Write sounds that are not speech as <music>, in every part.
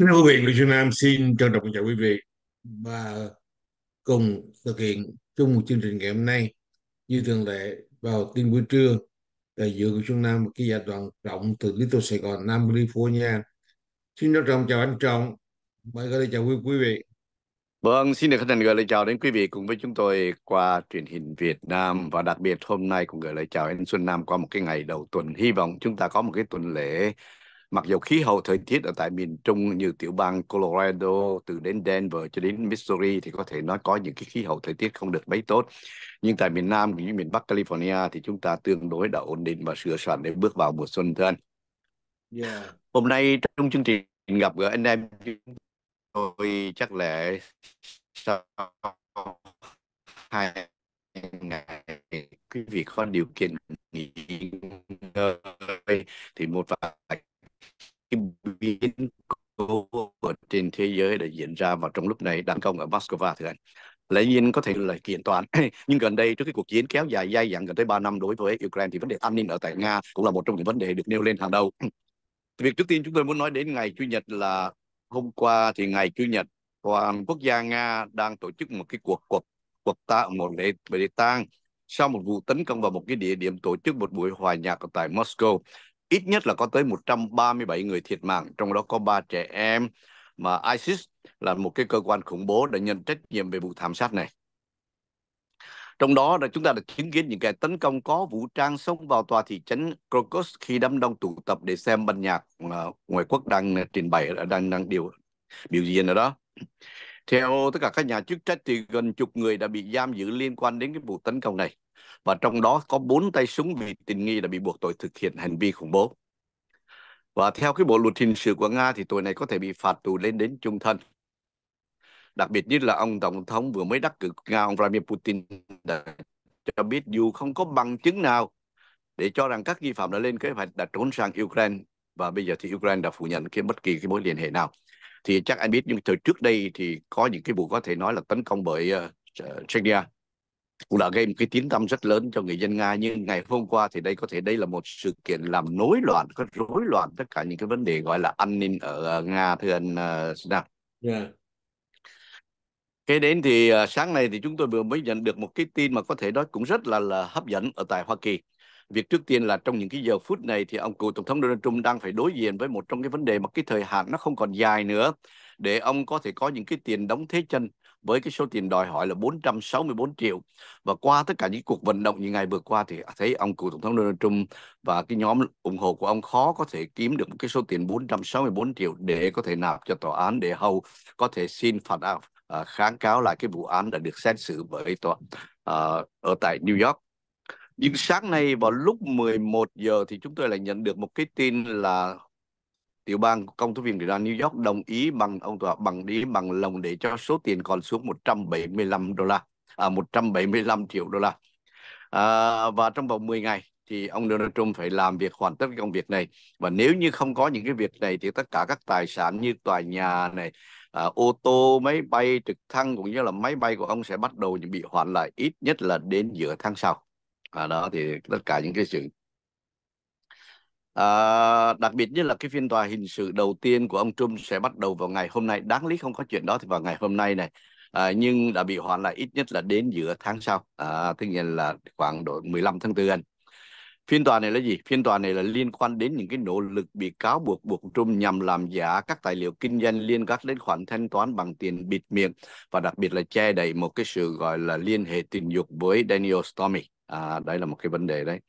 Kính thưa quý vị, Nguyễn Xuân Nam xin trân trọng chào quý vị và cùng thực hiện chung một chương trình ngày hôm nay như thường lệ vào tin buổi trưa đại diện của Xuân Nam cái gia đoàn trọng từ Little Sài Gòn Nam California xin trân trọng chào anh Trọng mời gửi lời chào quý, quý vị Vâng, xin được khách thành gửi lời chào đến quý vị cùng với chúng tôi qua truyền hình Việt Nam và đặc biệt hôm nay cũng gửi lời chào anh Xuân Nam qua một cái ngày đầu tuần. Hy vọng chúng ta có một cái tuần lễ mặc dù khí hậu thời tiết ở tại miền trung như tiểu bang Colorado từ đến Denver cho đến Missouri thì có thể nó có những cái khí hậu thời tiết không được mấy tốt nhưng tại miền Nam như miền Bắc California thì chúng ta tương đối đã ổn định và sửa soạn để bước vào mùa xuân thưa anh yeah. hôm nay trong chương trình gặp gỡ anh em tôi chắc là sau hai ngày quý vị có điều kiện nghỉ ngơi thì một vài cái biến cố của trên thế giới đã diễn ra vào trong lúc này đang công ở Moscow thưa anh lẽ nhiên có thể là kiện toàn <laughs> nhưng gần đây trước cái cuộc chiến kéo dài dai dẳng gần tới 3 năm đối với Ukraine thì vấn đề an ninh ở tại Nga cũng là một trong những vấn đề được nêu lên hàng đầu <clears throat> việc trước tiên chúng tôi muốn nói đến ngày chủ nhật là hôm qua thì ngày chủ nhật toàn quốc gia Nga đang tổ chức một cái cuộc cuộc cuộc ta một lễ lễ tang sau một vụ tấn công vào một cái địa điểm tổ chức một buổi hòa nhạc tại Moscow ít nhất là có tới 137 người thiệt mạng, trong đó có ba trẻ em mà ISIS là một cái cơ quan khủng bố đã nhận trách nhiệm về vụ thảm sát này. Trong đó là chúng ta đã chứng kiến những kẻ tấn công có vũ trang xông vào tòa thị trấn Crocus khi đám đông tụ tập để xem ban nhạc ngoại quốc đang à, trình bày à, đang đang điều biểu diễn ở đó. Theo tất cả các nhà chức trách thì gần chục người đã bị giam giữ liên quan đến cái vụ tấn công này và trong đó có bốn tay súng bị tình nghi đã bị buộc tội thực hiện hành vi khủng bố. Và theo cái bộ luật hình sự của Nga thì tội này có thể bị phạt tù lên đến trung thân. Đặc biệt nhất là ông Tổng thống vừa mới đắc cử Nga, ông Vladimir Putin đã cho biết dù không có bằng chứng nào để cho rằng các nghi phạm đã lên kế hoạch đã trốn sang Ukraine và bây giờ thì Ukraine đã phủ nhận cái bất kỳ cái mối liên hệ nào. Thì chắc anh biết nhưng thời trước đây thì có những cái vụ có thể nói là tấn công bởi uh, Chechnya cũng đã gây một cái tiếng tăm rất lớn cho người dân Nga nhưng ngày hôm qua thì đây có thể đây là một sự kiện làm nối loạn có rối loạn tất cả những cái vấn đề gọi là an ninh ở ờ, Nga thưa anh uh, ờ, Snap. Dạ. Kế đến thì uh, sáng nay thì chúng tôi vừa mới nhận được một cái tin mà có thể đó cũng rất là là hấp dẫn ở tại Hoa Kỳ. Việc trước tiên là trong những cái giờ phút này thì ông cựu tổng thống Donald Trump đang phải đối diện với một trong cái vấn đề mà cái thời hạn nó không còn dài nữa để ông có thể có những cái tiền đóng thế chân với cái số tiền đòi hỏi là 464 triệu và qua tất cả những cuộc vận động như ngày vừa qua thì thấy ông cựu tổng thống Donald Trump và cái nhóm ủng hộ của ông khó có thể kiếm được một cái số tiền 464 triệu để có thể nạp cho tòa án để hầu có thể xin phạt à, kháng cáo lại cái vụ án đã được xét xử bởi tòa à, ở tại New York nhưng sáng nay vào lúc 11 giờ thì chúng tôi lại nhận được một cái tin là tiểu bang công tố viên tiểu bang New York đồng ý bằng ông tòa bằng đi bằng lòng để cho số tiền còn xuống 175 đô la à 175 triệu đô la à, và trong vòng 10 ngày thì ông Donald Trump phải làm việc hoàn tất công việc này và nếu như không có những cái việc này thì tất cả các tài sản như tòa nhà này à, ô tô máy bay trực thăng cũng như là máy bay của ông sẽ bắt đầu bị hoãn lại ít nhất là đến giữa tháng sau à, đó thì tất cả những cái sự À, đặc biệt như là cái phiên tòa hình sự đầu tiên của ông Trump sẽ bắt đầu vào ngày hôm nay. Đáng lý không có chuyện đó thì vào ngày hôm nay này. À, nhưng đã bị hoãn lại ít nhất là đến giữa tháng sau. À, tất nhiên là khoảng độ 15 tháng 4 anh. Phiên tòa này là gì? Phiên tòa này là liên quan đến những cái nỗ lực bị cáo buộc buộc Trump nhằm làm giả các tài liệu kinh doanh liên quan đến khoản thanh toán bằng tiền bịt miệng và đặc biệt là che đậy một cái sự gọi là liên hệ tình dục với Daniel Stormy. À, ờ, đây là một cái vấn đề đấy.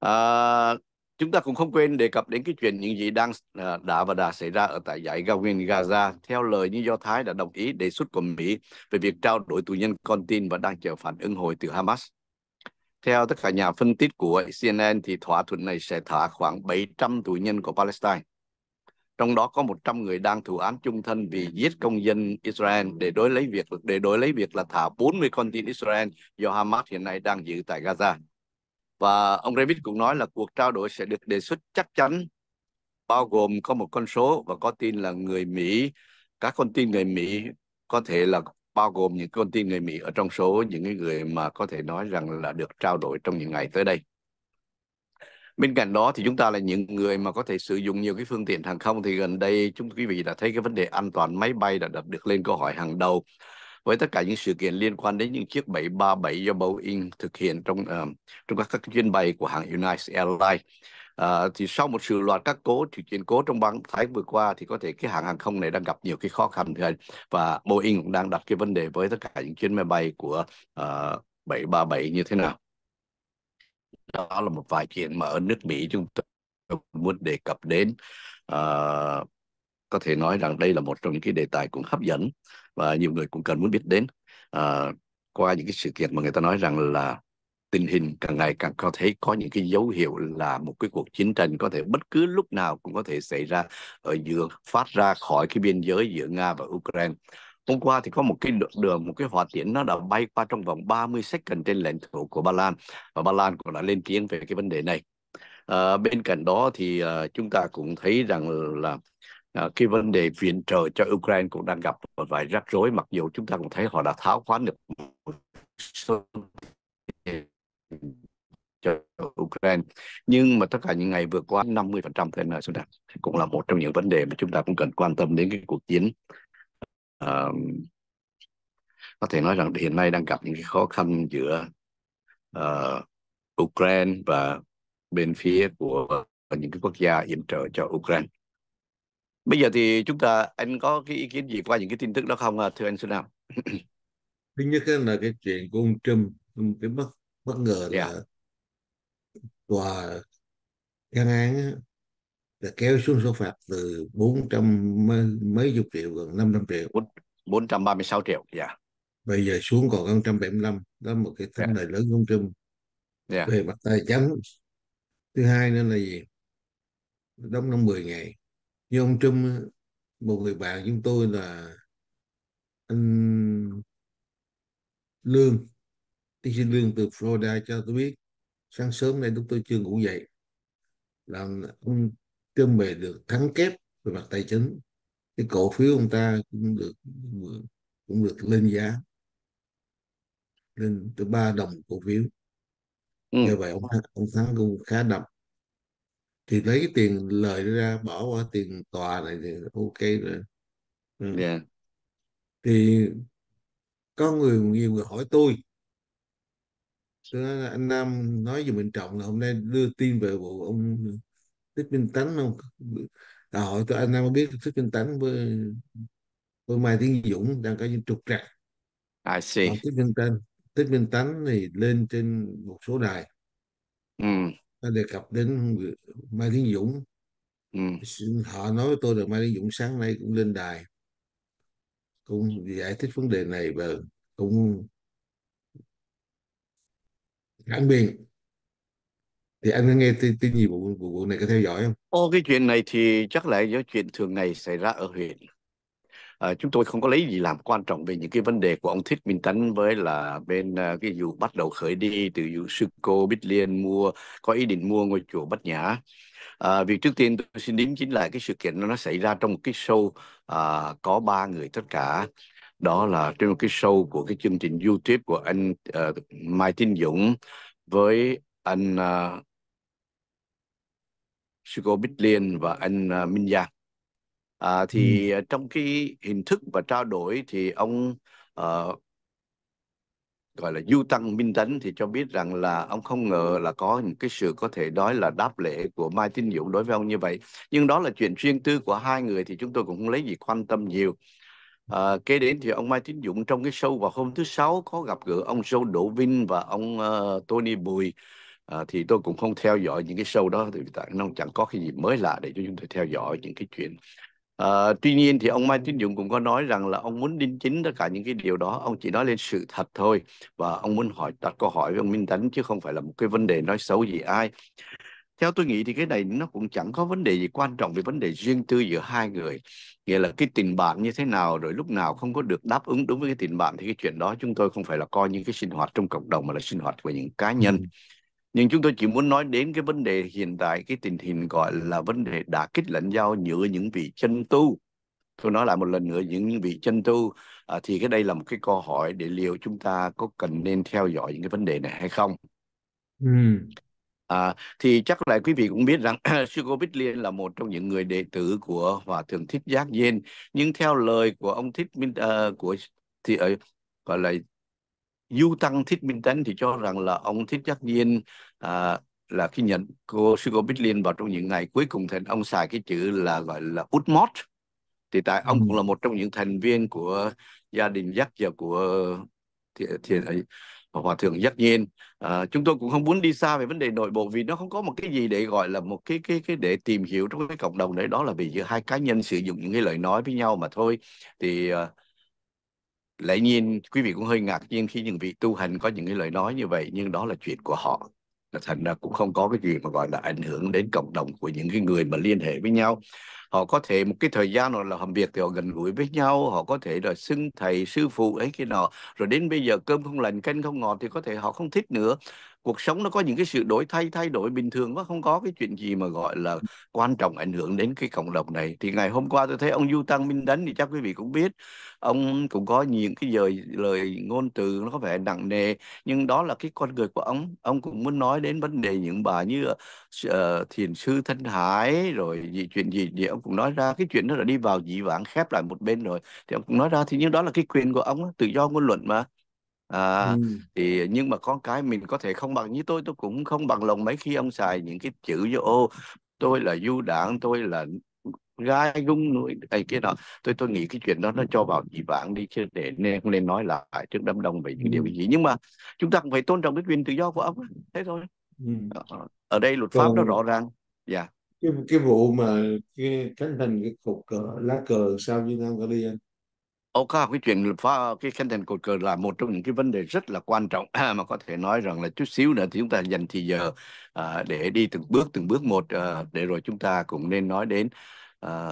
À, Chúng ta cũng không quên đề cập đến cái chuyện những gì đang à, đã và đã xảy ra ở tại giải Gawin Gaza theo lời như Do Thái đã đồng ý đề xuất của Mỹ về việc trao đổi tù nhân con tin và đang chờ phản ứng hồi từ Hamas. Theo tất cả nhà phân tích của CNN thì thỏa thuận này sẽ thả khoảng 700 tù nhân của Palestine. Trong đó có 100 người đang thụ án chung thân vì giết công dân Israel để đối lấy việc để đối lấy việc là thả 40 con tin Israel do Hamas hiện nay đang giữ tại Gaza và ông David cũng nói là cuộc trao đổi sẽ được đề xuất chắc chắn bao gồm có một con số và có tin là người Mỹ các con tin người Mỹ có thể là bao gồm những con tin người Mỹ ở trong số những người mà có thể nói rằng là được trao đổi trong những ngày tới đây. Bên cạnh đó thì chúng ta là những người mà có thể sử dụng nhiều cái phương tiện hàng không thì gần đây chúng quý vị đã thấy cái vấn đề an toàn máy bay đã được lên câu hỏi hàng đầu với tất cả những sự kiện liên quan đến những chiếc 737 do Boeing thực hiện trong uh, trong các, các chuyến bay của hãng United Airlines. Uh, thì sau một sự loạt các cố thì chuyện cố trong bán tháng vừa qua thì có thể cái hãng hàng không này đang gặp nhiều cái khó khăn thưa và Boeing cũng đang đặt cái vấn đề với tất cả những chuyến máy bay của uh, ờ, 737 như thế nào đó là một vài chuyện mà ở nước Mỹ chúng tôi muốn đề cập đến uh, có thể nói rằng đây là một trong những cái đề tài cũng hấp dẫn và nhiều người cũng cần muốn biết đến à, qua những cái sự kiện mà người ta nói rằng là tình hình càng ngày càng có thấy có những cái dấu hiệu là một cái cuộc chiến tranh có thể bất cứ lúc nào cũng có thể xảy ra ở giữa phát ra khỏi cái biên giới giữa Nga và Ukraine. Hôm qua thì có một cái đường, một cái hỏa tiễn nó đã bay qua trong vòng 30 second trên lãnh thổ của Ba Lan và Ba Lan cũng đã lên tiếng về cái vấn đề này. À, bên cạnh đó thì uh, chúng ta cũng thấy rằng là à, cái vấn đề viện trợ cho Ukraine cũng đang gặp một vài rắc rối mặc dù chúng ta cũng thấy họ đã tháo khoán được cho Ukraine nhưng mà tất cả những ngày vừa qua 50% thế này, Sudan cũng là một trong những vấn đề mà chúng ta cũng cần quan tâm đến cái cuộc chiến à, có thể nói rằng hiện nay đang gặp những cái khó khăn giữa uh, Ukraine và bên phía của những cái quốc gia yểm trợ cho Ukraine Bây giờ thì chúng ta anh có cái ý kiến gì qua những cái tin tức đó không à, thưa anh Xuân Nam? <clears throat> Thứ nhất là cái chuyện của ông Trump cái bất bất ngờ là yeah. Dạ. tòa căn án là kéo xuống số phạt từ 400 mấy, mấy chục triệu gần 500 triệu 436 triệu dạ yeah. bây giờ xuống còn 175 đó là một cái dạ. thắng lợi yeah. lớn ông Trump yeah. Dạ. về mặt tài chính thứ hai nữa là gì đóng năm 10 ngày như ông Trump một người bạn chúng tôi là anh Lương tiến sĩ Lương từ Florida cho tôi biết sáng sớm nay lúc tôi chưa ngủ dậy làm ông Trump về được thắng kép về mặt tài chính cái cổ phiếu ông ta cũng được cũng được lên giá lên từ ba đồng cổ phiếu như ừ. vậy ông ông thắng cũng khá đậm thì lấy cái tiền lời ra bỏ qua tiền tòa này thì ok rồi ừ. yeah. Dạ. thì có người nhiều người hỏi tôi tôi nói là anh Nam nói về mình trọng là hôm nay đưa tin về vụ ông Thích Minh Tấn không à, hỏi tôi anh Nam có biết Thích Minh Tấn với với Mai Tiến Dũng đang có những trục trặc I see. Tích Minh Tấn Thích Minh Tánh thì lên trên một số đài mm nó đề cập đến Mai Tiến Dũng ừ. họ nói với tôi được Mai Tiến Dũng sáng nay cũng lên đài cũng giải thích vấn đề này và cũng phản biện thì anh có nghe tin, tin gì vụ vụ này có theo dõi không? Ô cái chuyện này thì chắc là do chuyện thường ngày xảy ra ở huyện à, chúng tôi không có lấy gì làm quan trọng về những cái vấn đề của ông Thích Minh Tấn với là bên à, cái vụ bắt đầu khởi đi từ vụ sư cô Bích Liên mua có ý định mua ngôi chùa Bát Nhã à, việc trước tiên tôi xin đính chính lại cái sự kiện nó xảy ra trong một cái show à, có ba người tất cả đó là trên một cái show của cái chương trình YouTube của anh uh, Mai Tiến Dũng với anh uh, Sư cô Bích Liên và anh uh, Minh Giang À, ừ. thì ừ. trong cái hình thức và trao đổi thì ông uh, gọi là du tăng minh tấn thì cho biết rằng là ông không ngờ là có những cái sự có thể nói là đáp lễ của mai tín dũng đối với ông như vậy nhưng đó là chuyện riêng tư của hai người thì chúng tôi cũng không lấy gì quan tâm nhiều à, kế đến thì ông mai tín dũng trong cái show vào hôm thứ sáu có gặp gỡ ông show đỗ vinh và ông uh, tony bùi à, thì tôi cũng không theo dõi những cái show đó thì tại nó chẳng có cái gì mới lạ để cho chúng tôi theo dõi những cái chuyện À, tuy nhiên thì ông Mai Tiến Dũng cũng có nói rằng là ông muốn đính chính tất cả những cái điều đó, ông chỉ nói lên sự thật thôi và ông muốn hỏi đặt câu hỏi với ông Minh Tấn chứ không phải là một cái vấn đề nói xấu gì ai. Theo tôi nghĩ thì cái này nó cũng chẳng có vấn đề gì quan trọng về vấn đề riêng tư giữa hai người. Nghĩa là cái tình bạn như thế nào rồi lúc nào không có được đáp ứng đúng với cái tình bạn thì cái chuyện đó chúng tôi không phải là coi những cái sinh hoạt trong cộng đồng mà là sinh hoạt của những cá nhân. Ừ nhưng chúng tôi chỉ muốn nói đến cái vấn đề hiện tại cái tình hình gọi là vấn đề đả kích lãnh nhau giữa những vị chân tu tôi nói lại một lần nữa những vị chân tu à, thì cái đây là một cái câu hỏi để liệu chúng ta có cần nên theo dõi những cái vấn đề này hay không ừ. à, thì chắc là quý vị cũng biết rằng <clears throat> sư cô Bích Liên là một trong những người đệ tử của hòa thượng thích giác diên nhưng theo lời của ông thích minh uh, của thì uh, gọi là du tăng thích minh tánh thì cho rằng là ông thích giác nhiên à, là khi nhận cô sư cô bích liên vào trong những ngày cuối cùng thì ông xài cái chữ là gọi là utmot thì tại ông cũng ừ. là một trong những thành viên của gia đình giác và của thiền, thiền à, hòa thượng giác nhiên à, chúng tôi cũng không muốn đi xa về vấn đề nội bộ vì nó không có một cái gì để gọi là một cái cái cái để tìm hiểu trong cái cộng đồng đấy đó là vì giữa hai cá nhân sử dụng những cái lời nói với nhau mà thôi thì uh, lẽ nhiên quý vị cũng hơi ngạc nhiên khi những vị tu hành có những cái lời nói như vậy nhưng đó là chuyện của họ thành ra cũng không có cái gì mà gọi là ảnh hưởng đến cộng đồng của những cái người mà liên hệ với nhau họ có thể một cái thời gian nào là làm việc thì họ gần gũi với nhau họ có thể là xưng thầy sư phụ ấy cái nọ rồi đến bây giờ cơm không lành canh không ngọt thì có thể họ không thích nữa cuộc sống nó có những cái sự đổi thay thay đổi bình thường quá không có cái chuyện gì mà gọi là quan trọng ảnh hưởng đến cái cộng đồng này thì ngày hôm qua tôi thấy ông Du Tăng Minh Đánh thì chắc quý vị cũng biết ông cũng có những cái lời lời ngôn từ nó có vẻ nặng nề nhưng đó là cái con người của ông ông cũng muốn nói đến vấn đề những bà như uh, thiền sư Thanh Hải rồi gì chuyện gì thì ông cũng nói ra cái chuyện đó là đi vào dị vãng khép lại một bên rồi thì ông cũng nói ra thì nhưng đó là cái quyền của ông tự do ngôn luận mà à, ừ. thì nhưng mà con cái mình có thể không bằng như tôi tôi cũng không bằng lòng mấy khi ông xài những cái chữ vô ô tôi là du đảng tôi là gái gung núi ấy kia đó tôi tôi nghĩ cái chuyện đó nó cho vào dị vãng đi chứ để nên không nên nói lại trước đám đông về những điều gì nhưng mà chúng ta cũng phải tôn trọng cái quyền tự do của ông thế thôi ừ. ở đây luật pháp nó rõ ràng dạ yeah. cái, cái vụ mà cái cánh thành cái cục uh, lá cờ sao như nam có anh Oka, cái chuyện phá ờ, cái khánh thành cột cờ là một trong những cái vấn đề rất là quan trọng <clears throat> mà có thể nói rằng là chút xíu nữa thì chúng ta dành thì giờ à, để đi từng bước từng bước một à, để rồi chúng ta cũng nên nói đến à,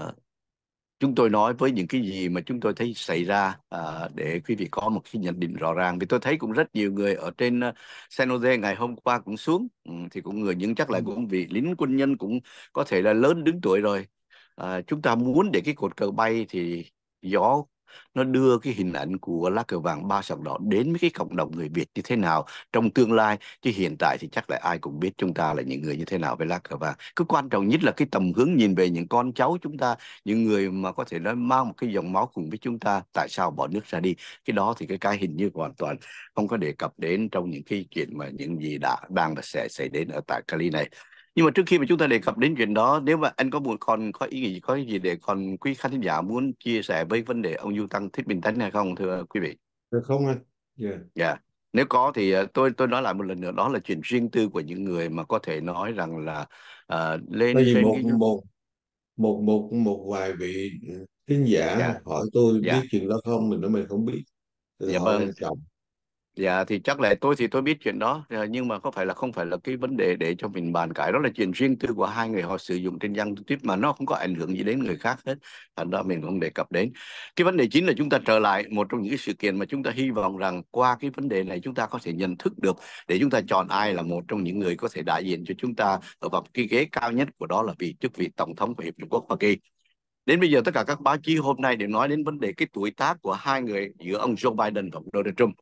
chúng tôi nói với những cái gì mà chúng tôi thấy xảy ra à, để quý vị có một cái nhận định rõ ràng vì tôi thấy cũng rất nhiều người ở trên uh, San Jose ngày hôm qua cũng xuống ừ, thì cũng người những chắc là ừ. cũng vị lính quân nhân cũng có thể là lớn đứng tuổi rồi à, chúng ta muốn để cái cột cờ bay thì gió nó đưa cái hình ảnh của lá cờ vàng ba sọc đỏ đến với cái cộng đồng người Việt như thế nào trong tương lai chứ hiện tại thì chắc là ai cũng biết chúng ta là những người như thế nào với lá cờ vàng cứ quan trọng nhất là cái tầm hướng nhìn về những con cháu chúng ta những người mà có thể nói mang một cái dòng máu cùng với chúng ta tại sao bỏ nước ra đi cái đó thì cái cái hình như hoàn toàn không có đề cập đến trong những cái chuyện mà những gì đã đang và sẽ xảy đến ở tại Cali này nhưng mà trước khi mà chúng ta đề cập đến chuyện đó nếu mà anh có muốn còn có ý nghĩ có ý gì để còn quý khán giả muốn chia sẻ với vấn đề ông du tăng thích bình tánh hay không thưa quý vị không anh dạ yeah. Dạ. yeah. nếu có thì ờ, tôi tôi nói lại một lần nữa đó là chuyện riêng tư của những người mà có thể nói rằng là uh, lên, lên một, cái... một một một một vài vị khán giả yeah. Dạ. hỏi tôi yeah. Dạ. biết chuyện đó không mình nói mình không biết Tôi dạ hỏi vâng. anh trọng Dạ thì chắc là tôi thì tôi biết chuyện đó ờ, nhưng mà có phải là không phải là cái vấn đề để cho mình bàn cãi đó là chuyện riêng tư của hai người họ sử dụng trên Giang tiếp mà nó không có ảnh hưởng gì đến người khác hết thành ra mình không đề cập đến cái vấn đề chính là chúng ta trở lại một trong những cái sự kiện mà chúng ta hy vọng rằng qua cái vấn đề này chúng ta có thể nhận thức được để chúng ta chọn ai là một trong những người có thể đại diện cho chúng ta ở vào cái ghế cao nhất của đó là vị chức vị tổng thống của Hiệp Trung Quốc Hoa Kỳ đến bây giờ tất cả các báo chí hôm nay đều nói đến vấn đề cái tuổi tác của hai người giữa ông Joe Biden và ông Donald Trump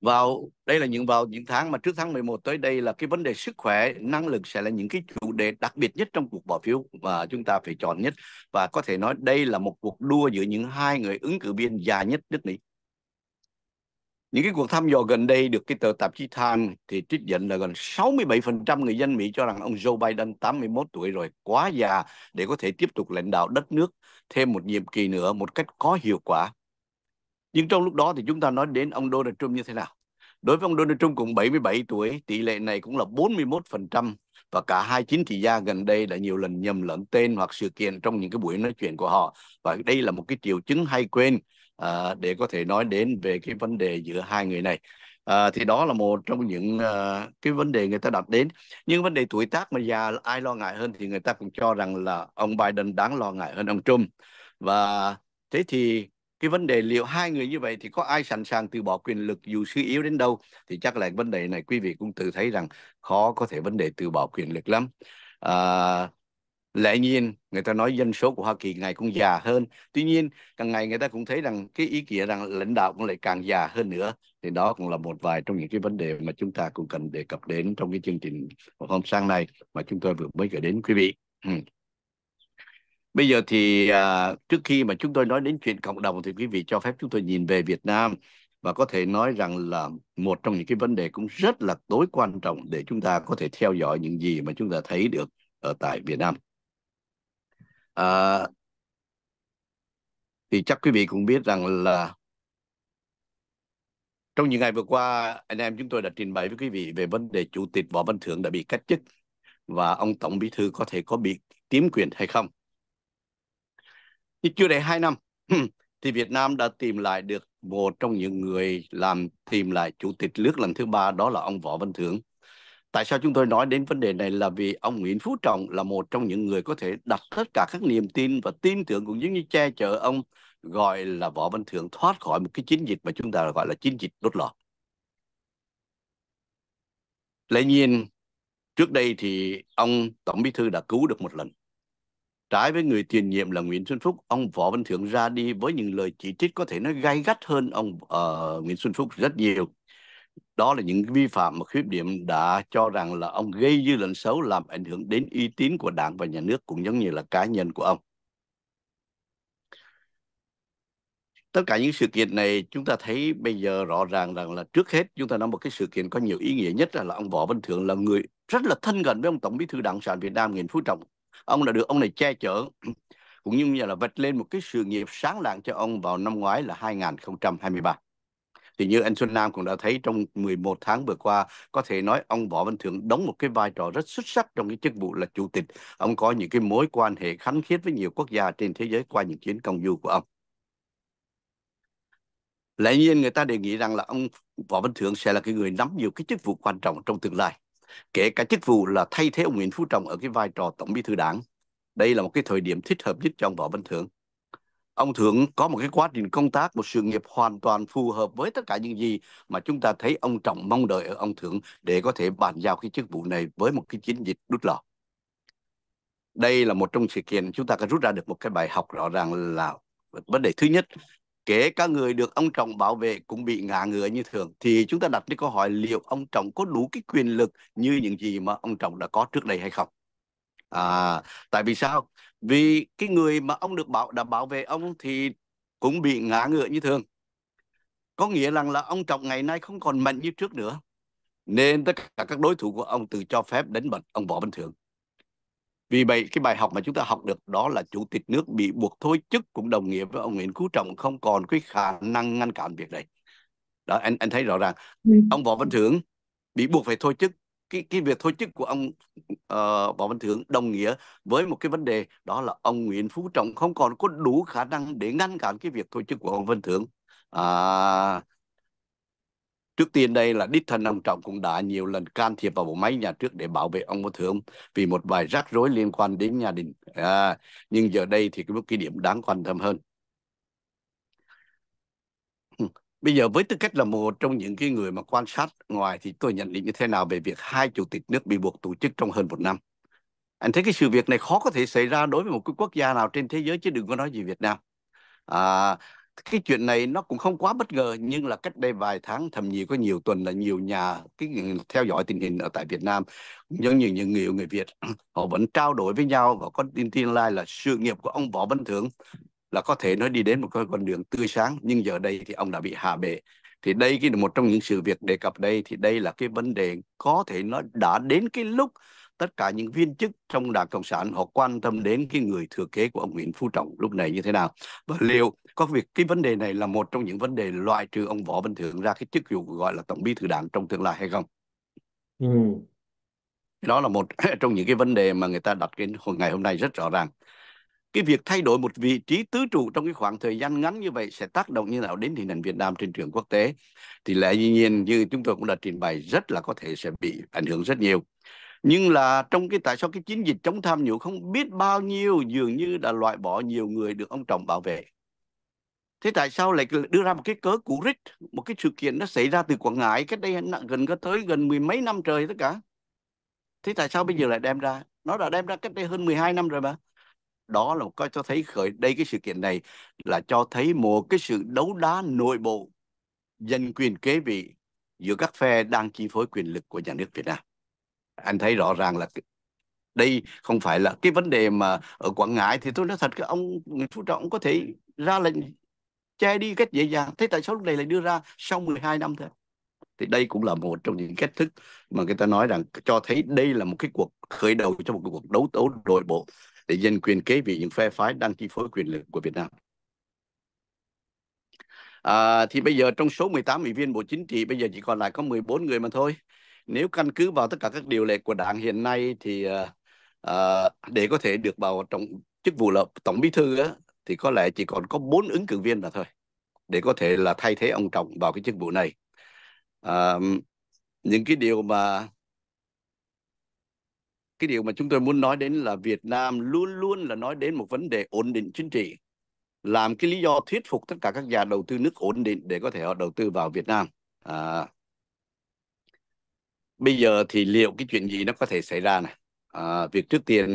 vào đây là những vào những tháng mà trước tháng 11 tới đây là cái vấn đề sức khỏe năng lực sẽ là những cái chủ đề đặc biệt nhất trong cuộc bỏ phiếu và chúng ta phải chọn nhất và có thể nói đây là một cuộc đua giữa những hai người ứng cử viên già nhất nước Mỹ những cái cuộc thăm dò gần đây được cái tờ tạp chí Time thì trích dẫn là gần 67% người dân Mỹ cho rằng ông Joe Biden 81 tuổi rồi quá già để có thể tiếp tục lãnh đạo đất nước thêm một nhiệm kỳ nữa một cách có hiệu quả nhưng trong lúc đó thì chúng ta nói đến ông Donald Trump như thế nào? Đối với ông Donald Trump cũng 77 tuổi, tỷ lệ này cũng là 41% và cả hai chính trị gia gần đây đã nhiều lần nhầm lẫn tên hoặc sự kiện trong những cái buổi nói chuyện của họ. Và đây là một cái triệu chứng hay quên à, để có thể nói đến về cái vấn đề giữa hai người này. À, thì đó là một trong những à, cái vấn đề người ta đặt đến. Nhưng vấn đề tuổi tác mà già ai lo ngại hơn thì người ta cũng cho rằng là ông Biden đáng lo ngại hơn ông Trump. Và thế thì cái vấn đề liệu hai người như vậy thì có ai sẵn sàng từ bỏ quyền lực dù suy yếu đến đâu thì chắc là vấn đề này quý vị cũng tự thấy rằng khó có thể vấn đề từ bỏ quyền lực lắm à, lẽ nhiên người ta nói dân số của Hoa Kỳ ngày cũng già hơn tuy nhiên càng ngày người ta cũng thấy rằng cái ý nghĩa rằng lãnh đạo cũng lại càng già hơn nữa thì đó cũng là một vài trong những cái vấn đề mà chúng ta cũng cần đề cập đến trong cái chương trình hôm sang này mà chúng tôi vừa mới gửi đến quý vị ừ. Bây giờ thì à, trước khi mà chúng tôi nói đến chuyện cộng đồng thì quý vị cho phép chúng tôi nhìn về Việt Nam và có thể nói rằng là một trong những cái vấn đề cũng rất là tối quan trọng để chúng ta có thể theo dõi những gì mà chúng ta thấy được ở tại Việt Nam. À, thì chắc quý vị cũng biết rằng là trong những ngày vừa qua anh em chúng tôi đã trình bày với quý vị về vấn đề chủ tịch Võ Văn Thưởng đã bị cách chức và ông tổng bí thư có thể có bị tiếm quyền hay không thì chưa đầy 2 năm <clears throat> thì Việt Nam đã tìm lại được một trong những người làm tìm lại chủ tịch nước lần thứ ba đó là ông Võ Văn Thưởng. Tại sao chúng tôi nói đến vấn đề này là vì ông Nguyễn Phú Trọng là một trong những người có thể đặt tất cả các niềm tin và tin tưởng cũng giống như che chở ông gọi là Võ Văn Thưởng thoát khỏi một cái chiến dịch mà chúng ta gọi là chiến dịch đốt lò. Lẽ nhiên trước đây thì ông Tổng Bí Thư đã cứu được một lần Trái với người tiền nhiệm là Nguyễn Xuân Phúc, ông Võ Văn Thưởng ra đi với những lời chỉ trích có thể nói gay gắt hơn ông uh, Nguyễn Xuân Phúc rất nhiều. Đó là những vi phạm và khuyết điểm đã cho rằng là ông gây dư luận xấu làm ảnh hưởng đến uy tín của đảng và nhà nước cũng giống như là cá nhân của ông. Tất cả những sự kiện này chúng ta thấy bây giờ rõ ràng rằng là trước hết chúng ta nói một cái sự kiện có nhiều ý nghĩa nhất là, là ông Võ Văn Thưởng là người rất là thân gần với ông Tổng Bí thư Đảng sản Việt Nam Nguyễn Phú Trọng ông đã được ông này che chở cũng như là vạch lên một cái sự nghiệp sáng lạng cho ông vào năm ngoái là 2023 thì như anh Xuân Nam cũng đã thấy trong 11 tháng vừa qua có thể nói ông Võ Văn Thưởng đóng một cái vai trò rất xuất sắc trong cái chức vụ là chủ tịch ông có những cái mối quan hệ khánh khiết với nhiều quốc gia trên thế giới qua những chuyến công du của ông lẽ nhiên người ta đề nghị rằng là ông Võ Văn Thưởng sẽ là cái người nắm nhiều cái chức vụ quan trọng trong tương lai kể cả chức vụ là thay thế ông Nguyễn Phú Trọng ở cái vai trò tổng bí thư đảng. Đây là một cái thời điểm thích hợp nhất cho ông Võ Văn Thưởng. Ông Thưởng có một cái quá trình công tác, một sự nghiệp hoàn toàn phù hợp với tất cả những gì mà chúng ta thấy ông Trọng mong đợi ở ông Thưởng để có thể bàn giao cái chức vụ này với một cái chiến dịch đút lò. Đây là một trong sự kiện chúng ta có rút ra được một cái bài học rõ ràng là vấn đề thứ nhất kể cả người được ông Trọng bảo vệ cũng bị ngã ngựa như thường thì chúng ta đặt cái câu hỏi liệu ông Trọng có đủ cái quyền lực như những gì mà ông Trọng đã có trước đây hay không à, tại vì sao vì cái người mà ông được bảo đã bảo vệ ông thì cũng bị ngã ngựa như thường có nghĩa rằng là ông Trọng ngày nay không còn mạnh như trước nữa nên tất cả các đối thủ của ông từ cho phép đánh bật ông Võ Văn thường. Vì vậy, cái bài học mà chúng ta học được đó là Chủ tịch nước bị buộc thôi chức cũng đồng nghĩa với ông Nguyễn Phú Trọng không còn cái khả năng ngăn cản việc này. Đó, anh anh thấy rõ ràng. Ừ. Ông Võ Văn Thưởng bị buộc phải thôi chức. Cái, cái việc thôi chức của ông uh, Võ Văn Thưởng đồng nghĩa với một cái vấn đề đó là ông Nguyễn Phú Trọng không còn có đủ khả năng để ngăn cản cái việc thôi chức của ông Văn Thưởng. À, Trước tiên đây là đích thân ông Trọng cũng đã nhiều lần can thiệp vào bộ máy nhà trước để bảo vệ ông Bộ Thượng vì một vài rắc rối liên quan đến nhà đình. À, nhưng giờ đây thì cái một cái điểm đáng quan tâm hơn. Bây giờ với tư cách là một trong những cái người mà quan sát ngoài thì tôi nhận định như thế nào về việc hai chủ tịch nước bị buộc tổ chức trong hơn một năm? Anh thấy cái sự việc này khó có thể xảy ra đối với một cái quốc gia nào trên thế giới chứ đừng có nói gì Việt Nam. À, cái chuyện này nó cũng không quá bất ngờ nhưng là cách đây vài tháng thậm chí có nhiều tuần là nhiều nhà cái theo dõi tình hình ở tại Việt Nam những nhiều những nhiều người Việt <clears throat> họ vẫn trao đổi với nhau và có tin tin lai là sự nghiệp của ông Võ Văn Thưởng là có thể nó đi đến một con đường tươi sáng nhưng giờ đây thì ông đã bị hạ bệ thì đây cái một trong những sự việc đề cập đây thì đây là cái vấn đề có thể nó đã đến cái lúc tất cả những viên chức trong Đảng Cộng sản họ quan tâm đến cái người thừa kế của ông Nguyễn Phú Trọng lúc này như thế nào và liệu có việc cái vấn đề này là một trong những vấn đề loại trừ ông Võ Văn Thưởng ra cái chức vụ gọi là Tổng Bí thư Đảng trong tương lai hay không? Ừ. Đó là một <laughs> trong những cái vấn đề mà người ta đặt đến hồi ngày hôm nay rất rõ ràng. Cái việc thay đổi một vị trí tứ trụ trong cái khoảng thời gian ngắn như vậy sẽ tác động như nào đến hình ảnh Việt Nam trên trường quốc tế? Thì lẽ dĩ nhiên như chúng tôi cũng đã trình bày rất là có thể sẽ bị ảnh hưởng rất nhiều nhưng là trong cái tại sao cái chiến dịch chống tham nhũng không biết bao nhiêu dường như đã loại bỏ nhiều người được ông trọng bảo vệ thế tại sao lại đưa ra một cái cớ cũ rích một cái sự kiện nó xảy ra từ quảng ngãi cách đây gần có tới gần mười mấy năm trời tất cả thế tại sao bây giờ ừ. lại đem ra nó đã đem ra cách đây hơn 12 năm rồi mà đó là coi cho thấy khởi đây cái sự kiện này là cho thấy một cái sự đấu đá nội bộ giành quyền kế vị giữa các phe đang chi phối quyền lực của nhà nước Việt Nam anh thấy rõ ràng là đây không phải là cái vấn đề mà ở Quảng Ngãi thì tôi nói thật cái ông nguyễn Phú Trọng có thể ra lệnh che đi cách dễ dàng thế tại sao lúc này lại đưa ra sau 12 năm thế thì đây cũng là một trong những cách thức mà người ta nói rằng cho thấy đây là một cái cuộc khởi đầu cho một cuộc đấu tố nội bộ để giành quyền kế vị những phe phái đang chi phối quyền lực của Việt Nam À, thì bây giờ trong số 18 ủy viên Bộ Chính trị bây giờ chỉ còn lại có 14 người mà thôi nếu căn cứ vào tất cả các điều lệ của đảng hiện nay thì uh, để có thể được vào trong chức vụ là tổng bí thư á, thì có lẽ chỉ còn có bốn ứng cử viên là thôi để có thể là thay thế ông trọng vào cái chức vụ này uh, những cái điều mà cái điều mà chúng tôi muốn nói đến là Việt Nam luôn luôn là nói đến một vấn đề ổn định chính trị làm cái lý do thuyết phục tất cả các nhà đầu tư nước ổn định để có thể họ đầu tư vào Việt Nam à, bây giờ thì liệu cái chuyện gì nó có thể xảy ra này à, việc trước tiên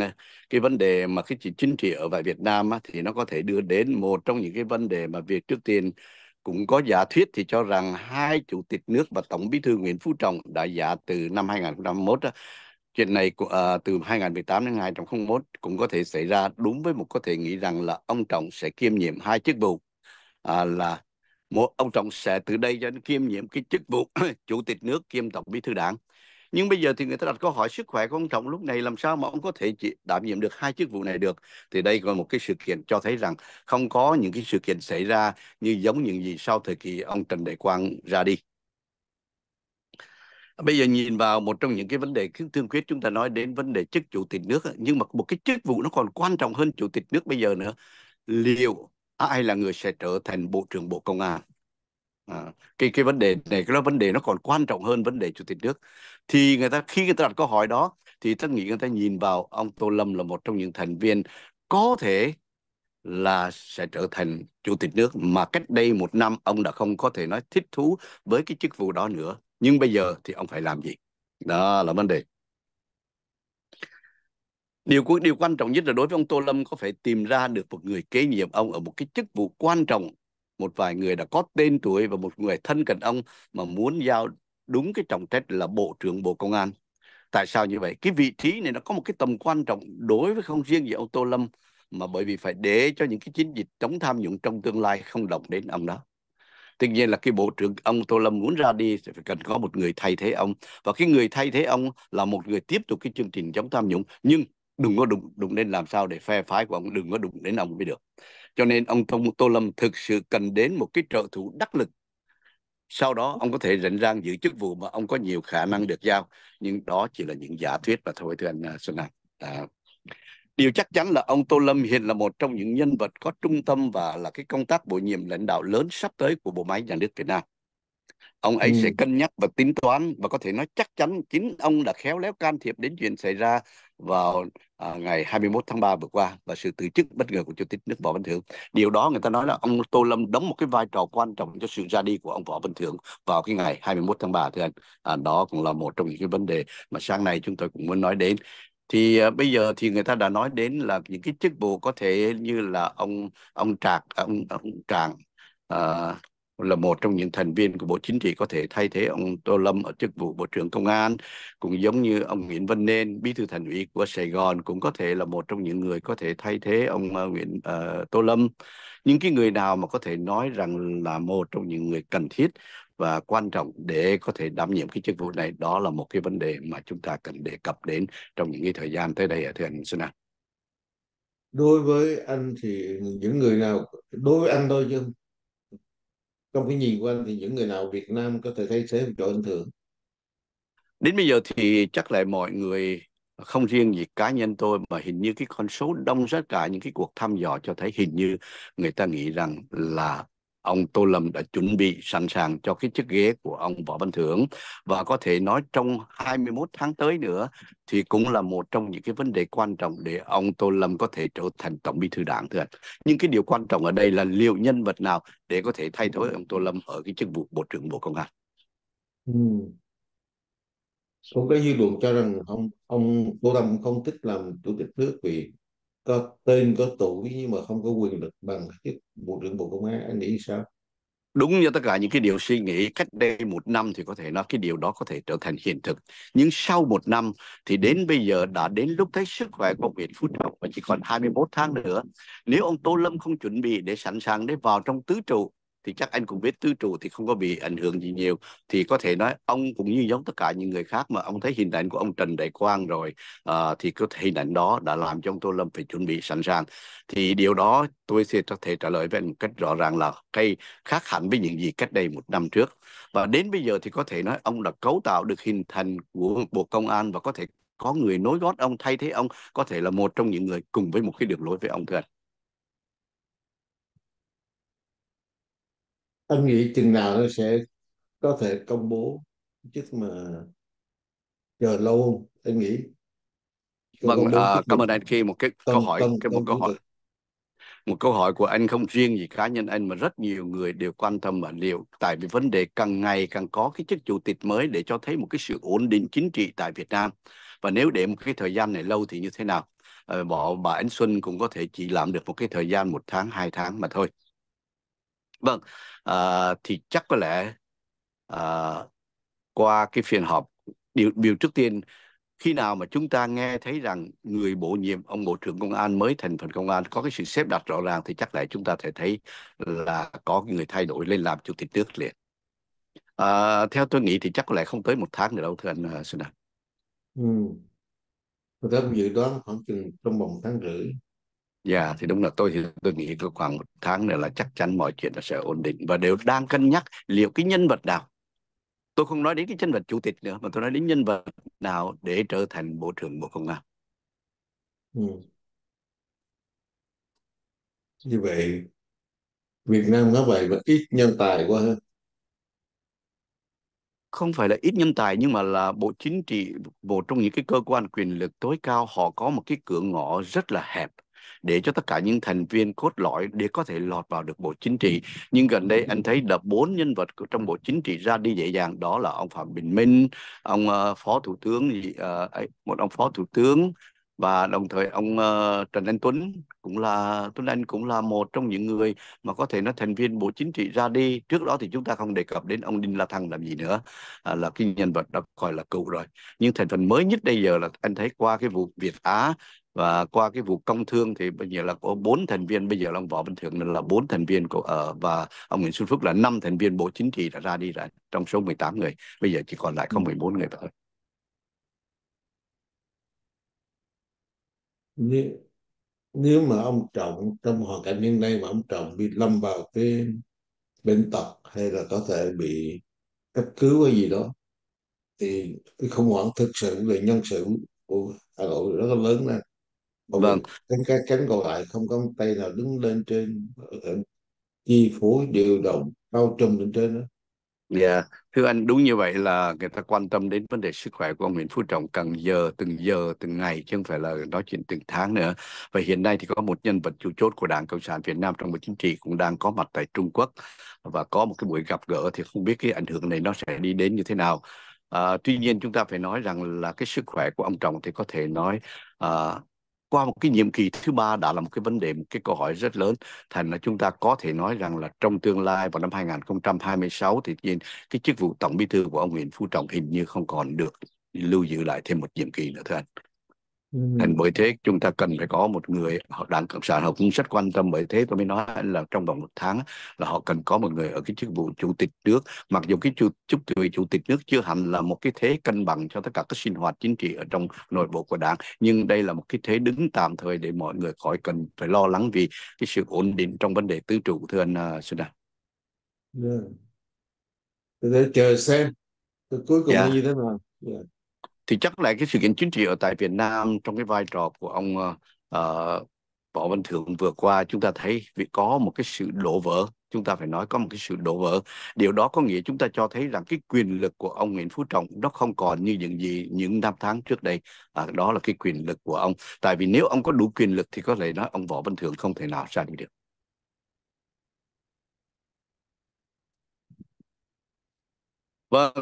cái vấn đề mà cái chuyện chính trị ở tại Việt Nam á, thì nó có thể đưa đến một trong những cái vấn đề mà việc trước tiên cũng có giả thuyết thì cho rằng hai chủ tịch nước và tổng bí thư Nguyễn Phú Trọng đã giả từ năm 2001 á, chuyện này của, à, từ 2018 đến 2001 cũng có thể xảy ra đúng với một có thể nghĩ rằng là ông Trọng sẽ kiêm nhiệm hai chức vụ à, là một ông Trọng sẽ từ đây cho đến kiêm nhiệm cái chức vụ <clears throat> chủ tịch nước kiêm tổng bí thư đảng nhưng bây giờ thì người ta đặt câu hỏi sức khỏe của ông trọng lúc này làm sao mà ông có thể đảm nhiệm được hai chức vụ này được thì đây còn một cái sự kiện cho thấy rằng không có những cái sự kiện xảy ra như giống những gì sau thời kỳ ông trần đại quang ra đi Bây giờ nhìn vào một trong những cái vấn đề thương quyết chúng ta nói đến vấn đề chức chủ tịch nước nhưng mà một cái chức vụ nó còn quan trọng hơn chủ tịch nước bây giờ nữa. Liệu ai là người sẽ trở thành bộ trưởng Bộ Công an? à, cái cái vấn đề này cái vấn đề nó còn quan trọng hơn vấn đề chủ tịch nước thì người ta khi người ta đặt câu hỏi đó thì tất nghĩ người ta nhìn vào ông tô lâm là một trong những thành viên có thể là sẽ trở thành chủ tịch nước mà cách đây một năm ông đã không có thể nói thích thú với cái chức vụ đó nữa nhưng bây giờ thì ông phải làm gì đó là vấn đề điều điều quan trọng nhất là đối với ông tô lâm có phải tìm ra được một người kế nhiệm ông ở một cái chức vụ quan trọng một vài người đã có tên tuổi và một người thân cận ông mà muốn giao đúng cái trọng trách là bộ trưởng bộ công an tại sao như vậy cái vị trí này nó có một cái tầm quan trọng đối với không riêng gì ông tô lâm mà bởi vì phải để cho những cái chiến dịch chống tham nhũng trong tương lai không động đến ông đó Tuy nhiên là cái bộ trưởng ông tô lâm muốn ra đi sẽ phải cần có một người thay thế ông và cái người thay thế ông là một người tiếp tục cái chương trình chống tham nhũng nhưng đừng có đụng đụng đến làm sao để phe phái của ông đừng có đụng đến ông mới được cho nên ông Thông Tô Lâm thực sự cần đến một cái trợ thủ đắc lực. Sau đó ông có thể rảnh rang giữ chức vụ mà ông có nhiều khả năng được giao. Nhưng đó chỉ là những giả thuyết mà thôi thưa anh à, Xuân Hằng À, Điều chắc chắn là ông Tô Lâm hiện là một trong những nhân vật có trung tâm và là cái công tác bổ nhiệm lãnh đạo lớn sắp tới của bộ máy nhà nước Việt Nam. Ông ấy ừ. sẽ cân nhắc và tính toán và có thể nói chắc chắn chính ông đã khéo léo can thiệp đến chuyện xảy ra vào à, ngày 21 tháng 3 vừa qua và sự từ chức bất ngờ của chủ tịch nước Võ Văn Thưởng. Điều đó người ta nói là ông Tô Lâm đóng một cái vai trò quan trọng cho sự ra đi của ông Võ Văn Thưởng vào cái ngày 21 tháng 3 thưa anh. À, đó cũng là một trong những cái vấn đề mà sáng nay chúng tôi cũng muốn nói đến thì uh, bây giờ thì người ta đã nói đến là những cái chức vụ có thể như là ông ông trạc à, ông ông tràng uh, là một trong những thành viên của Bộ Chính trị có thể thay thế ông Tô Lâm ở chức vụ Bộ trưởng Công an, cũng giống như ông Nguyễn Văn Nên, Bí thư Thành ủy của Sài Gòn cũng có thể là một trong những người có thể thay thế ông uh, Nguyễn uh, Tô Lâm. Những cái người nào mà có thể nói rằng là một trong những người cần thiết và quan trọng để có thể đảm nhiệm cái chức vụ này đó là một cái vấn đề mà chúng ta cần đề cập đến trong những cái thời gian tới đây thưa anh Xuân An. Đối với anh thì những người nào đối với anh thôi chứ trong cái nhìn của anh thì những người nào Việt Nam có thể thay thế chỗ anh Thưởng đến bây giờ thì chắc lại mọi người không riêng gì cá nhân tôi mà hình như cái con số đông rất cả những cái cuộc thăm dò cho thấy hình như người ta nghĩ rằng là ông Tô Lâm đã chuẩn bị sẵn sàng cho cái chiếc ghế của ông Võ Văn Thưởng và có thể nói trong 21 tháng tới nữa thì cũng là một trong những cái vấn đề quan trọng để ông Tô Lâm có thể trở thành tổng bí thư đảng thưa anh. Nhưng cái điều quan trọng ở đây là liệu nhân vật nào để có thể thay thế ông Tô Lâm ở cái chức vụ Bộ trưởng Bộ Công an. Ừ. Có cái dư luận cho rằng ông ông Tô Lâm không thích làm chủ tịch nước vì có tên có tuổi nhưng mà không có quyền lực bằng cái bộ trưởng bộ công an anh nghĩ sao đúng như tất cả những cái điều suy nghĩ cách đây một năm thì có thể nói cái điều đó có thể trở thành hiện thực nhưng sau một năm thì đến bây giờ đã đến lúc thấy sức khỏe của ông Nguyễn Phú Trọng và chỉ còn 21 tháng nữa nếu ông Tô Lâm không chuẩn bị để sẵn sàng để vào trong tứ trụ thì chắc anh cũng biết tứ trụ thì không có bị ảnh hưởng gì nhiều thì có thể nói ông cũng như giống tất cả những người khác mà ông thấy hình ảnh của ông Trần Đại Quang rồi uh, thì cái hình ảnh đó đã làm cho ông Tô Lâm phải chuẩn bị sẵn sàng thì điều đó tôi sẽ có thể trả lời với anh một cách rõ ràng là cây khác hẳn với những gì cách đây một năm trước và đến bây giờ thì có thể nói ông đã cấu tạo được hình thành của bộ công an và có thể có người nối gót ông thay thế ông có thể là một trong những người cùng với một cái đường lối với ông thưa anh anh nghĩ chừng nào nó sẽ có thể công bố chứ mà chờ lâu không anh nghĩ Còn vâng à, cảm ơn anh khi một cái tâm, câu hỏi tâm, cái một tâm câu hỏi một câu hỏi của anh không riêng gì cá nhân anh mà rất nhiều người đều quan tâm và liệu tại vì vấn đề càng ngày càng có cái chức chủ tịch mới để cho thấy một cái sự ổn định chính trị tại Việt Nam và nếu để một cái thời gian này lâu thì như thế nào ờ, bỏ bà Ánh Xuân cũng có thể chỉ làm được một cái thời gian một tháng hai tháng mà thôi Vâng, à, thì chắc có lẽ à, qua cái phiên họp, điều, điều trước tiên khi nào mà chúng ta nghe thấy rằng người bổ nhiệm ông bộ trưởng công an mới thành phần công an có cái sự xếp đặt rõ ràng thì chắc là chúng ta thể thấy là có người thay đổi lên làm chủ tịch nước liền à, theo tôi nghĩ thì chắc có lẽ không tới một tháng nữa đâu thưa anh Xuân Anh ừ. tôi dự đoán khoảng chừng trong vòng tháng rưỡi Dạ yeah, thì đúng là tôi thì tôi nghĩ có khoảng một tháng nữa là chắc chắn mọi chuyện nó sẽ ổn định và đều đang cân nhắc liệu cái nhân vật nào tôi không nói đến cái nhân vật chủ tịch nữa mà tôi nói đến nhân vật nào để trở thành bộ trưởng bộ công an. Ừ. Như vậy Việt Nam có vậy mà ít nhân tài quá ha. Không phải là ít nhân tài nhưng mà là bộ chính trị, bộ trong những cái cơ quan quyền lực tối cao họ có một cái cửa ngõ rất là hẹp để cho tất cả những thành viên cốt lõi để có thể lọt vào được Bộ Chính trị. Nhưng gần đây anh thấy đập bốn nhân vật trong Bộ Chính trị ra đi dễ dàng đó là ông Phạm Bình Minh, ông ờ, Phó Thủ tướng, gì, ờ, một ông Phó Thủ tướng và đồng thời ông ờ, Trần Anh Tuấn cũng là Tuấn Anh cũng là một trong những người mà có thể nói thành viên bộ chính trị ra đi trước đó thì chúng ta không đề cập đến ông Đinh La Thăng làm gì nữa à, là cái nhân vật đã gọi là cựu rồi nhưng thành phần mới nhất bây giờ là anh thấy qua cái vụ Việt Á và qua cái vụ công thương thì bây giờ là có bốn thành viên bây giờ là ông võ văn thưởng là bốn thành viên của ở ờ, uh, và ông nguyễn xuân phúc là năm thành viên bộ chính trị đã ra đi rồi trong số 18 người bây giờ chỉ còn lại có 14 ừ. người thôi nếu, nếu mà ông trọng trong hoàn cảnh hiện nay mà ông trọng bị lâm vào cái bệnh tật hay là có thể bị cấp cứu hay gì đó thì cái khủng hoảng thực sự về nhân sự của Hà Nội rất là lớn lên vâng cánh cánh còn lại không có tay nào đứng lên trên ờ, chi phối điều động bao trùm lên trên đó Dạ, yeah. thưa anh đúng như vậy là người ta quan tâm đến vấn đề sức khỏe của ông Nguyễn Phú Trọng cần giờ, từng giờ, từng ngày chứ không phải là nói chuyện từng tháng nữa. Và hiện nay thì có một nhân vật chủ chốt của Đảng Cộng sản Việt Nam trong bộ chính trị cũng đang có mặt tại Trung Quốc và có một cái buổi gặp gỡ thì không biết cái ảnh hưởng này nó sẽ đi đến như thế nào. À, tuy nhiên chúng ta phải nói rằng là cái sức khỏe của ông Trọng thì có thể nói à, qua một cái nhiệm kỳ thứ ba đã là một cái vấn đề một cái câu hỏi rất lớn thành là chúng ta có thể nói rằng là trong tương lai vào năm 2026 thì cái chức vụ tổng bí thư của ông Nguyễn Phú Trọng hình như không còn được lưu giữ lại thêm một nhiệm kỳ nữa thưa anh Ừ. Thành bởi thế chúng ta cần phải có một người họ đảng cộng sản họ cũng rất quan tâm bởi thế tôi mới nói là trong vòng một tháng là họ cần có một người ở cái chức vụ chủ tịch nước mặc dù cái chủ chức vị chủ tịch nước chưa hẳn là một cái thế cân bằng cho tất cả các sinh hoạt chính trị ở trong nội bộ của đảng nhưng đây là một cái thế đứng tạm thời để mọi người khỏi cần phải lo lắng vì cái sự ổn định trong vấn đề tư trụ thưa anh uh, Sudan. Yeah. Tôi để chờ xem cuối cùng yeah. Dạ. như thế nào. Yeah. Dạ thì chắc là cái sự kiện chính trị ở tại Việt Nam trong cái vai trò của ông uh, Võ Văn Thưởng vừa qua chúng ta thấy vì có một cái sự đổ vỡ chúng ta phải nói có một cái sự đổ vỡ điều đó có nghĩa chúng ta cho thấy rằng cái quyền lực của ông Nguyễn Phú Trọng nó không còn như những gì những năm tháng trước đây à, đó là cái quyền lực của ông tại vì nếu ông có đủ quyền lực thì có thể nói ông Võ Văn Thưởng không thể nào ra đi được Vâng,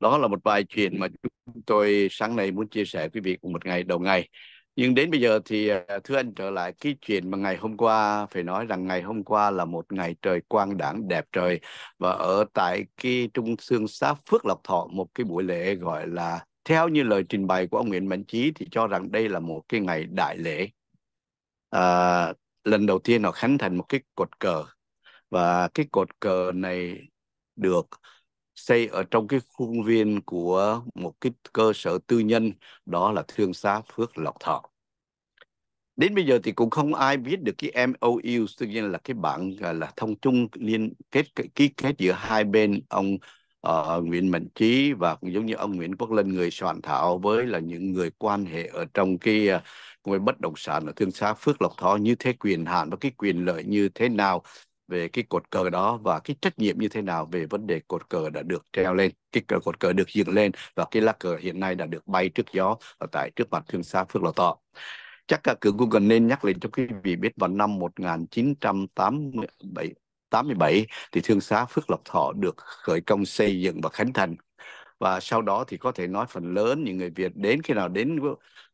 đó là một vài chuyện mà chúng tôi sáng nay muốn chia sẻ quý vị cùng một ngày đầu ngày. Nhưng đến bây giờ thì à, thưa anh trở lại cái chuyện mà ngày hôm qua phải nói rằng ngày hôm qua là một ngày trời quang đảng đẹp trời và ở tại cái trung xương xá Phước Lộc Thọ một cái buổi lễ gọi là theo như lời trình bày của ông Nguyễn Mạnh Chí thì cho rằng đây là một cái ngày đại lễ. À, lần đầu tiên họ khánh thành một cái cột cờ và cái cột cờ này được xây ở trong cái khuôn viên của một cái cơ sở tư nhân đó là Thương xá Phước Lộc Thọ. Đến bây giờ thì cũng không ai biết được cái MOU, tự nhiên là cái bản là thông chung liên kết ký kết giữa hai bên ông uh, Nguyễn Mạnh Chí và cũng giống như ông Nguyễn Quốc Linh người soạn thảo với là những người quan hệ ở trong cái uh, ờ, người bất động sản ở thương xá Phước Lộc Thọ như thế quyền hạn và cái quyền lợi như thế nào về cái cột cờ đó và cái trách nhiệm như thế nào về vấn đề cột cờ đã được treo lên, cái cờ cột cờ được dựng lên và cái lá cờ hiện nay đã được bay trước gió ở tại trước mặt thương xá Phước Lò Tọ. Chắc cả cường cũng cần nên nhắc lên cho quý vị biết vào năm 1987 87 thì thương xá Phước Lộc Thọ được khởi công xây dựng và khánh thành và sau đó thì có thể nói phần lớn những người Việt đến khi nào đến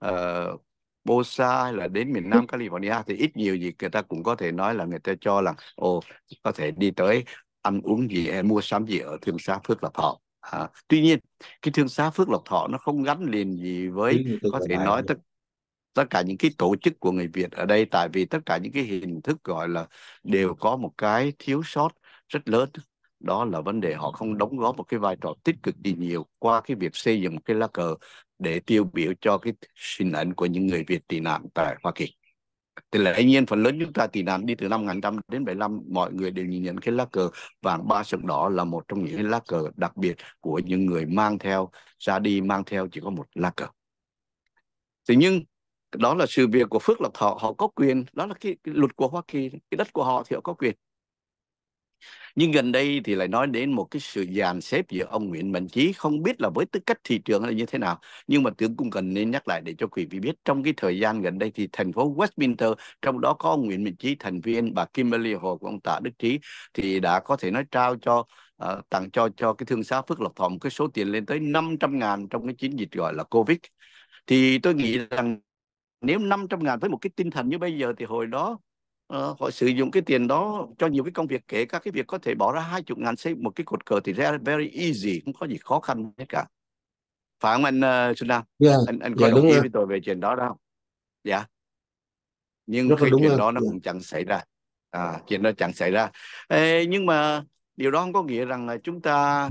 uh, Bosa hay là đến miền Nam California thì ít nhiều gì người ta cũng có thể nói là người ta cho là ồ có thể đi tới ăn uống gì hay mua sắm gì ở thương xá Phước Lộc Thọ. À, tuy nhiên cái thương xá Phước Lộc Thọ nó không gắn liền gì với có thể nói tất tất cả những cái tổ chức của người Việt ở đây tại vì tất cả những cái hình thức gọi là đều có một cái thiếu sót rất lớn đó là vấn đề họ không đóng góp một cái vai trò tích cực gì nhiều qua cái việc xây dựng cái lá cờ để tiêu biểu cho cái hình ảnh của những người Việt tị nạn tại Hoa Kỳ. Thì lẽ nhiên phần lớn chúng ta tị nạn đi từ năm 1500 đến 75, mọi người đều nhìn nhận cái lá cờ vàng ba sừng đỏ là một trong những lá cờ đặc biệt của những người mang theo, ra đi mang theo chỉ có một lá cờ. Thế nhưng đó là sự việc của Phước Lộc Thọ, họ có quyền, đó là cái, cái luật của Hoa Kỳ, cái đất của họ thì họ có quyền nhưng gần đây thì lại nói đến một cái sự dàn xếp giữa ông Nguyễn Mạnh Chí không biết là với tư cách thị trường là như thế nào nhưng mà tướng cũng cần nên nhắc lại để cho quý vị biết trong cái thời gian gần đây thì thành phố Westminster trong đó có ông Nguyễn Mạnh Chí thành viên bà Kimberly Hồ của ông Tạ Đức Trí thì đã có thể nói trao cho uh, tặng cho cho cái thương xá Phước Lộc Thọ một cái số tiền lên tới 500 ngàn trong cái chiến dịch gọi là Covid thì tôi nghĩ rằng nếu 500 ngàn với một cái tinh thần như bây giờ thì hồi đó Ờ, họ sử dụng cái tiền đó cho nhiều cái công việc kể các cái việc có thể bỏ ra hai chục ngàn xây một cái cột cờ thì ra very easy không có gì khó khăn hết cả phải không anh uh, Xuân Nam yeah, dạ, anh anh dạ có yeah, đồng ý với tôi về chuyện đó đâu dạ yeah. nhưng Rất cái chuyện rồi. đó nó yeah. Dạ. cũng chẳng xảy ra à, chuyện đó chẳng xảy ra Ê, nhưng mà điều đó không có nghĩa rằng là chúng ta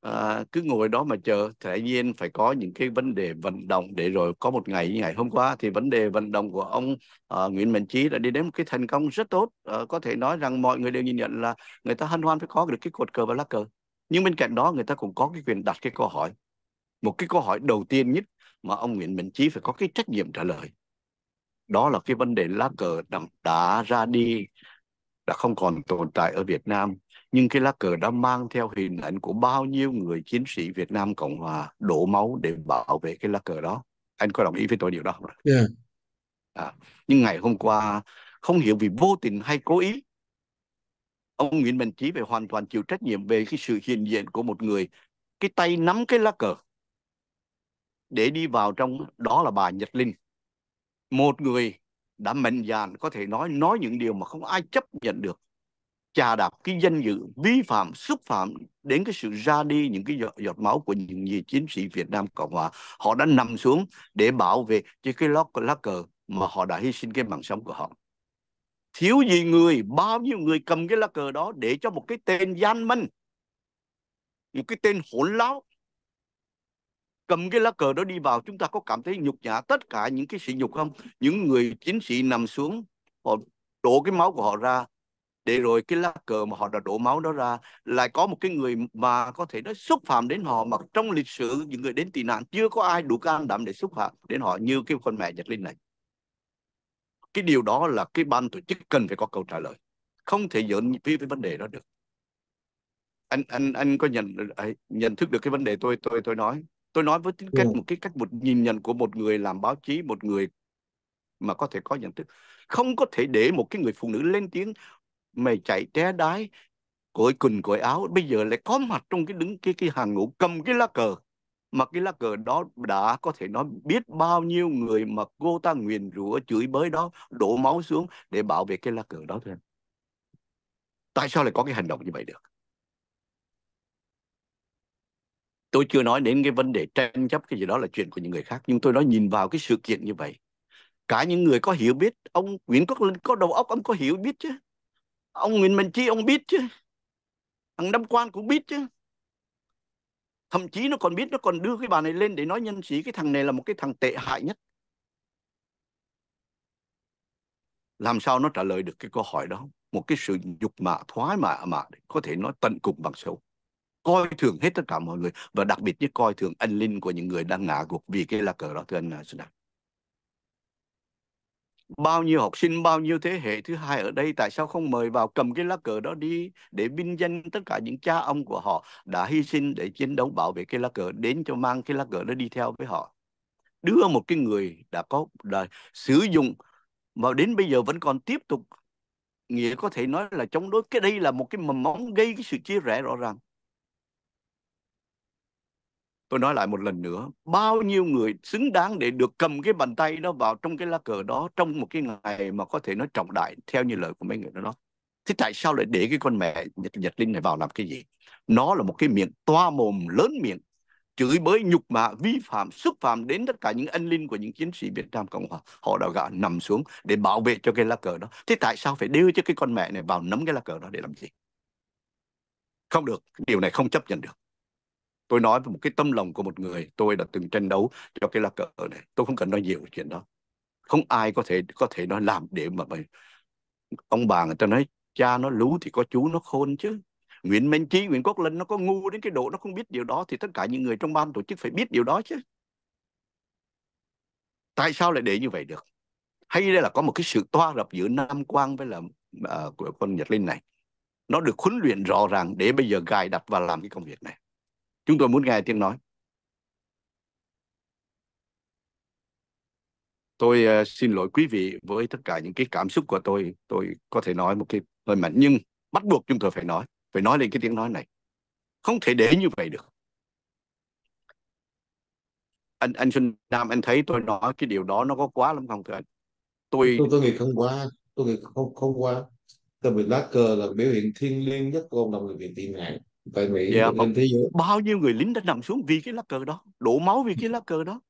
à, cứ ngồi đó mà chờ thể nhiên phải có những cái vấn đề vận động để rồi có một ngày như ngày hôm qua thì vấn đề vận động của ông uh, Nguyễn Mạnh Chí đã đi đến một cái thành công rất tốt uh, có thể nói rằng mọi người đều nhìn nhận là người ta hân hoan phải có được cái cột cờ và lá cờ nhưng bên cạnh đó người ta cũng có cái quyền đặt cái câu hỏi một cái câu hỏi đầu tiên nhất mà ông Nguyễn Mạnh Chí phải có cái trách nhiệm trả lời đó là cái vấn đề lá cờ đã ra đi đã không còn tồn tại ở Việt Nam nhưng cái lá cờ đã mang theo hình ảnh của bao nhiêu người chiến sĩ Việt Nam Cộng Hòa đổ máu để bảo vệ cái lá cờ đó anh có đồng ý với tôi điều đó không? Yeah. Dạ. À, nhưng ngày hôm qua không hiểu vì vô tình hay cố ý ông Nguyễn Minh Chí phải hoàn toàn chịu trách nhiệm về cái sự hiện diện của một người cái tay nắm cái lá cờ để đi vào trong đó là bà Nhật Linh một người đã mạnh dạn có thể nói nói những điều mà không ai chấp nhận được chà đạp cái danh dự vi phạm xúc phạm đến cái sự ra đi những cái giọt, giọt máu của những người chiến sĩ Việt Nam Cộng Hòa họ đã nằm xuống để bảo vệ cho cái lót lá cờ mà họ đã hy sinh cái mạng sống của họ thiếu gì người bao nhiêu người cầm cái lá cờ đó để cho một cái tên gian manh một cái tên hỗn láo cầm cái lá cờ đó đi vào chúng ta có cảm thấy nhục nhã tất cả những cái sự nhục không những người chiến sĩ nằm xuống họ đổ cái máu của họ ra để rồi cái lá cờ mà họ đã đổ máu đó ra lại có một cái người mà có thể nói xúc phạm đến họ mà trong lịch sử những người đến tị nạn chưa có ai đủ can đảm để xúc phạm đến họ như cái con mẹ Nhật Linh này cái điều đó là cái ban tổ chức cần phải có câu trả lời không thể giỡn với, cái vấn đề đó được anh anh anh có nhận nhận thức được cái vấn đề tôi tôi tôi nói tôi nói với tính cách ừ. một cái cách một nhìn nhận của một người làm báo chí một người mà có thể có nhận thức không có thể để một cái người phụ nữ lên tiếng mày chạy té đái cội quần cội áo bây giờ lại có mặt trong cái đứng cái cái hàng ngũ cầm cái lá cờ mà cái lá cờ đó đã có thể nói biết bao nhiêu người mà cô ta nguyền rủa chửi bới đó đổ máu xuống để bảo vệ cái lá cờ đó thôi tại sao lại có cái hành động như vậy được tôi chưa nói đến cái vấn đề tranh chấp cái gì đó là chuyện của những người khác nhưng tôi nói nhìn vào cái sự kiện như vậy cả những người có hiểu biết ông Nguyễn Quốc Linh có đầu óc ông có hiểu biết chứ ông Nguyễn Mạnh Chi ông biết chứ thằng Đâm quan cũng biết chứ thậm chí nó còn biết nó còn đưa cái bà này lên để nói nhân sĩ cái thằng này là một cái thằng tệ hại nhất làm sao nó trả lời được cái câu hỏi đó một cái sự dục mạ thoái mạ mạ có thể nói tận cùng bằng xấu coi thường hết tất cả mọi người và đặc biệt như coi thường anh linh của những người đang ngã gục vì cái lá cờ đó thưa anh Sơn à, Đạt bao nhiêu học sinh bao nhiêu thế hệ thứ hai ở đây tại sao không mời vào cầm cái lá cờ đó đi để vinh danh tất cả những cha ông của họ đã hy sinh để chiến đấu bảo vệ cái lá cờ đến cho mang cái lá cờ đó đi theo với họ đưa một cái người đã có đã sử dụng và đến bây giờ vẫn còn tiếp tục nghĩa có thể nói là chống đối cái đây là một cái mầm móng gây cái sự chia rẽ rõ ràng tôi nói lại một lần nữa bao nhiêu người xứng đáng để được cầm cái bàn tay đó vào trong cái lá cờ đó trong một cái ngày mà có thể nói trọng đại theo như lời của mấy người đó nói thế tại sao lại để cái con mẹ nhật, nhật linh này vào làm cái gì nó là một cái miệng toa mồm lớn miệng chửi bới nhục mạ vi phạm xúc phạm đến tất cả những anh linh của những chiến sĩ Việt Nam Cộng Hòa họ đã gạ nằm xuống để bảo vệ cho cái lá cờ đó thế tại sao phải đưa cho cái con mẹ này vào nắm cái lá cờ đó để làm gì không được điều này không chấp nhận được tôi nói với một cái tâm lòng của một người tôi đã từng tranh đấu cho cái lá cờ này tôi không cần nói nhiều chuyện đó không ai có thể có thể nói làm để mà mày ông bà người ta nói cha nó lú thì có chú nó khôn chứ Nguyễn Minh Chí, Nguyễn Quốc Linh nó có ngu đến cái độ nó không biết điều đó thì tất cả những người trong ban tổ chức phải biết điều đó chứ. Tại sao lại để như vậy được? Hay đây là có một cái sự toa lập giữa Nam Quang với là uh, của con Nhật Linh này. Nó được huấn luyện rõ ràng để bây giờ gài đặt và làm cái công việc này. Chúng tôi muốn nghe tiếng nói. Tôi uh, xin lỗi quý vị với tất cả những cái cảm xúc của tôi. Tôi có thể nói một cái hơi mạnh nhưng bắt buộc chúng tôi phải nói. Phải nói lên cái tiếng nói này. Không thể để như vậy được. Anh anh Xuân Nam, anh thấy tôi nói cái điều đó nó có quá lắm không thưa anh? Tôi tôi, tôi nghĩ không quá. Tôi nghĩ không không quá. Tại vì lá cờ là biểu hiện thiêng liêng nhất của cộng đồng người Việt tị nạn tại Mỹ dạ, lên thế giới bao nhiêu người lính đã nằm xuống vì cái lá cờ đó đổ máu vì cái lá cờ đó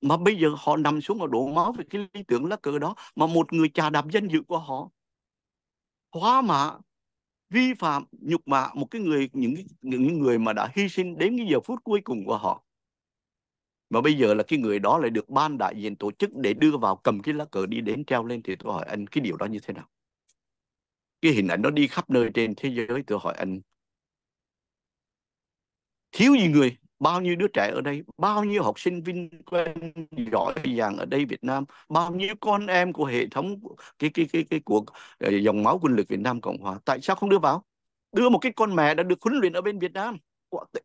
mà bây giờ họ nằm xuống và đổ máu vì cái lý tưởng lá cờ đó mà một người trà đạp danh dự của họ hóa mạ vi phạm nhục mạ một cái người những những người mà đã hy sinh đến cái giờ phút cuối cùng của họ mà bây giờ là cái người đó lại được ban đại diện tổ chức để đưa vào cầm cái lá cờ đi đến treo lên thì tôi hỏi anh cái điều đó như thế nào cái hình ảnh nó đi khắp nơi trên thế giới tôi hỏi anh thiếu gì người bao nhiêu đứa trẻ ở đây bao nhiêu học sinh vinh quang giỏi giang ở đây Việt Nam bao nhiêu con em của hệ thống cái cái cái cái cuộc ờ, dòng máu quân lực Việt Nam Cộng Hòa tại sao không đưa vào đưa một cái con mẹ đã được huấn luyện ở bên Việt Nam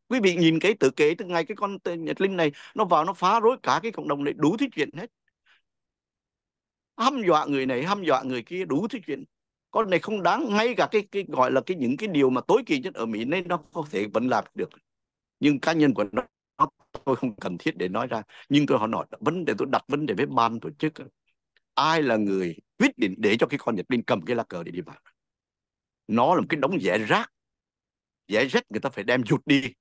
quý vị nhìn cái tự kế từ ngày cái con Nhật Linh này nó vào nó phá rối cả cái cộng đồng này đủ thứ chuyện hết hăm dọa người này hăm dọa người kia đủ thứ chuyện con này không đáng ngay cả cái cái gọi là cái những cái điều mà tối kỳ nhất ở Mỹ nên nó có thể vẫn làm được nhưng cá nhân của nó tôi không cần thiết để nói ra nhưng tôi họ nói vấn đề tôi đặt vấn đề với ban tổ chức ai là người quyết định để cho cái con Nhật Linh cầm cái lá cờ để đi vào nó là một cái đống rẻ rác rẻ rách người ta phải đem rụt đi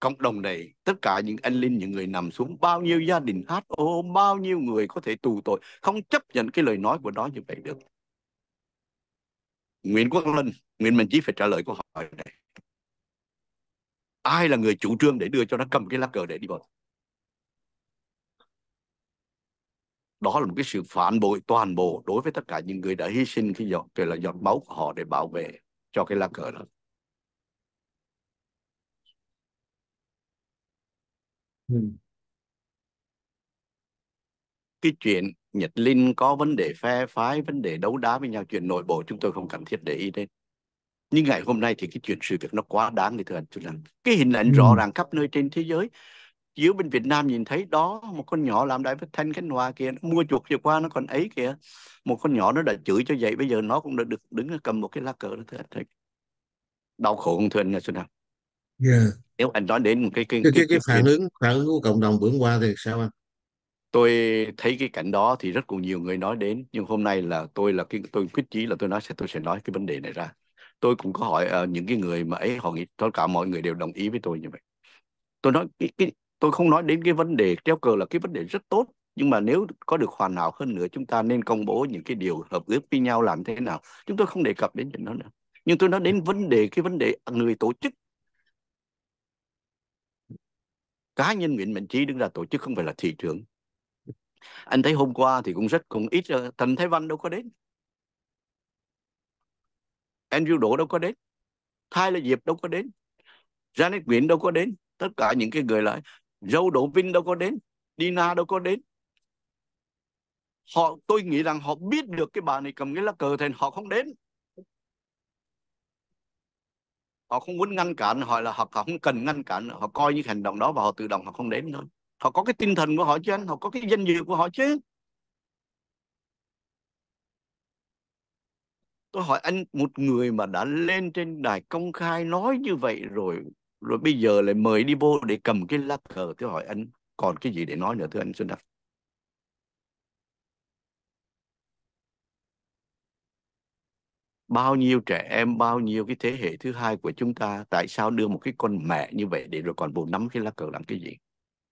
cộng đồng này tất cả những anh linh những người nằm xuống bao nhiêu gia đình hát ô bao nhiêu người có thể tù tội không chấp nhận cái lời nói của nó như vậy được Nguyễn Quốc Linh Nguyễn Minh Chí phải trả lời câu hỏi này ai là người chủ trương để đưa cho nó cầm cái lá cờ để đi vào? đó là một cái sự phản bội toàn bộ đối với tất cả những người đã hy sinh khi giọt kể là giọt máu của họ để bảo vệ cho cái lá cờ đó ừ. cái chuyện Nhật Linh có vấn đề phe phái, vấn đề đấu đá với nhau, chuyện nội bộ chúng tôi không cần thiết để ý đến nhưng ngày hôm nay thì cái chuyện sự việc nó quá đáng thì thưa anh Tuấn Anh cái hình ảnh ừ. rõ ràng khắp nơi trên thế giới chiếu bên Việt Nam nhìn thấy đó một con nhỏ làm đại phát thanh Khánh Hòa kia nó mua chuột vừa qua nó còn ấy kìa một con nhỏ nó đã chửi cho vậy bây giờ nó cũng đã được đứng cầm một cái lá cờ đó thưa anh đau khổ không thưa anh Xuân Hằng yeah. Dạ. nếu anh nói đến một cái cái cái, cái, cái, cái phản ứng phản ứng của cộng đồng bữa qua thì sao anh tôi thấy cái cảnh đó thì rất còn nhiều người nói đến nhưng hôm nay là tôi là cái tôi quyết chí là tôi nói sẽ tôi sẽ nói cái vấn đề này ra tôi cũng có hỏi uh, những cái người mà ấy họ nghĩ tất cả mọi người đều đồng ý với tôi như vậy tôi nói cái, cái tôi không nói đến cái vấn đề treo cờ là cái vấn đề rất tốt nhưng mà nếu có được hoàn hảo hơn nữa chúng ta nên công bố những cái điều hợp ước với nhau làm thế nào chúng tôi không đề cập đến chuyện đó nữa nhưng tôi nói đến vấn đề cái vấn đề người tổ chức cá nhân Nguyễn Mạnh Trí đứng ra tổ chức không phải là thị trường anh thấy hôm qua thì cũng rất cũng ít ờ, Trần Thái Văn đâu có đến Andrew Đỗ đâu có đến Tyler Diệp đâu có đến Janet Nguyễn đâu có đến tất cả những cái người lại Dâu Đỗ Vinh đâu có đến Dina đâu có đến họ tôi nghĩ rằng họ biết được cái bà này cầm cái lá cờ thì họ không đến họ không muốn ngăn cản họ là họ không cần ngăn cản họ coi những hành động đó và họ tự động họ không đến thôi họ có cái tinh thần của họ chứ anh họ có cái danh dự của họ chứ tôi hỏi anh một người mà đã lên trên đài công khai nói như vậy rồi rồi bây giờ lại mời đi vô để cầm cái lá cờ tôi hỏi anh còn cái gì để nói nữa thưa anh Xuân Đăng bao nhiêu trẻ em bao nhiêu cái thế hệ thứ hai của chúng ta tại sao đưa một cái con mẹ như vậy để rồi còn vô nắm cái lá cờ làm cái gì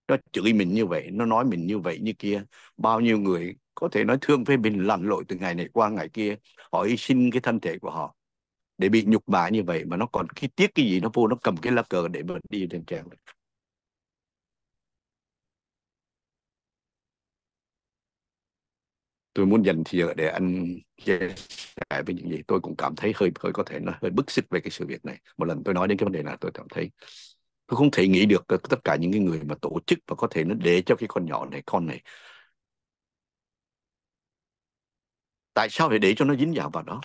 nó chửi mình như vậy nó nói mình như vậy như kia bao nhiêu người có thể nói thương phê bình lặn lội từ ngày này qua ngày kia họ hy sinh cái thân thể của họ để bị nhục mạ như vậy mà nó còn khi tiếc cái gì nó vô nó cầm cái lá cờ để mà đi trên trèo tôi muốn dành thì giờ để anh chia sẻ với những gì tôi cũng cảm thấy hơi hơi có thể nó hơi bức xúc về cái sự việc này một lần tôi nói đến cái vấn đề là tôi cảm thấy tôi không thể nghĩ được tất cả những cái người mà tổ chức và có thể nó để cho cái con nhỏ này con này tại sao lại để cho nó dính vào vào đó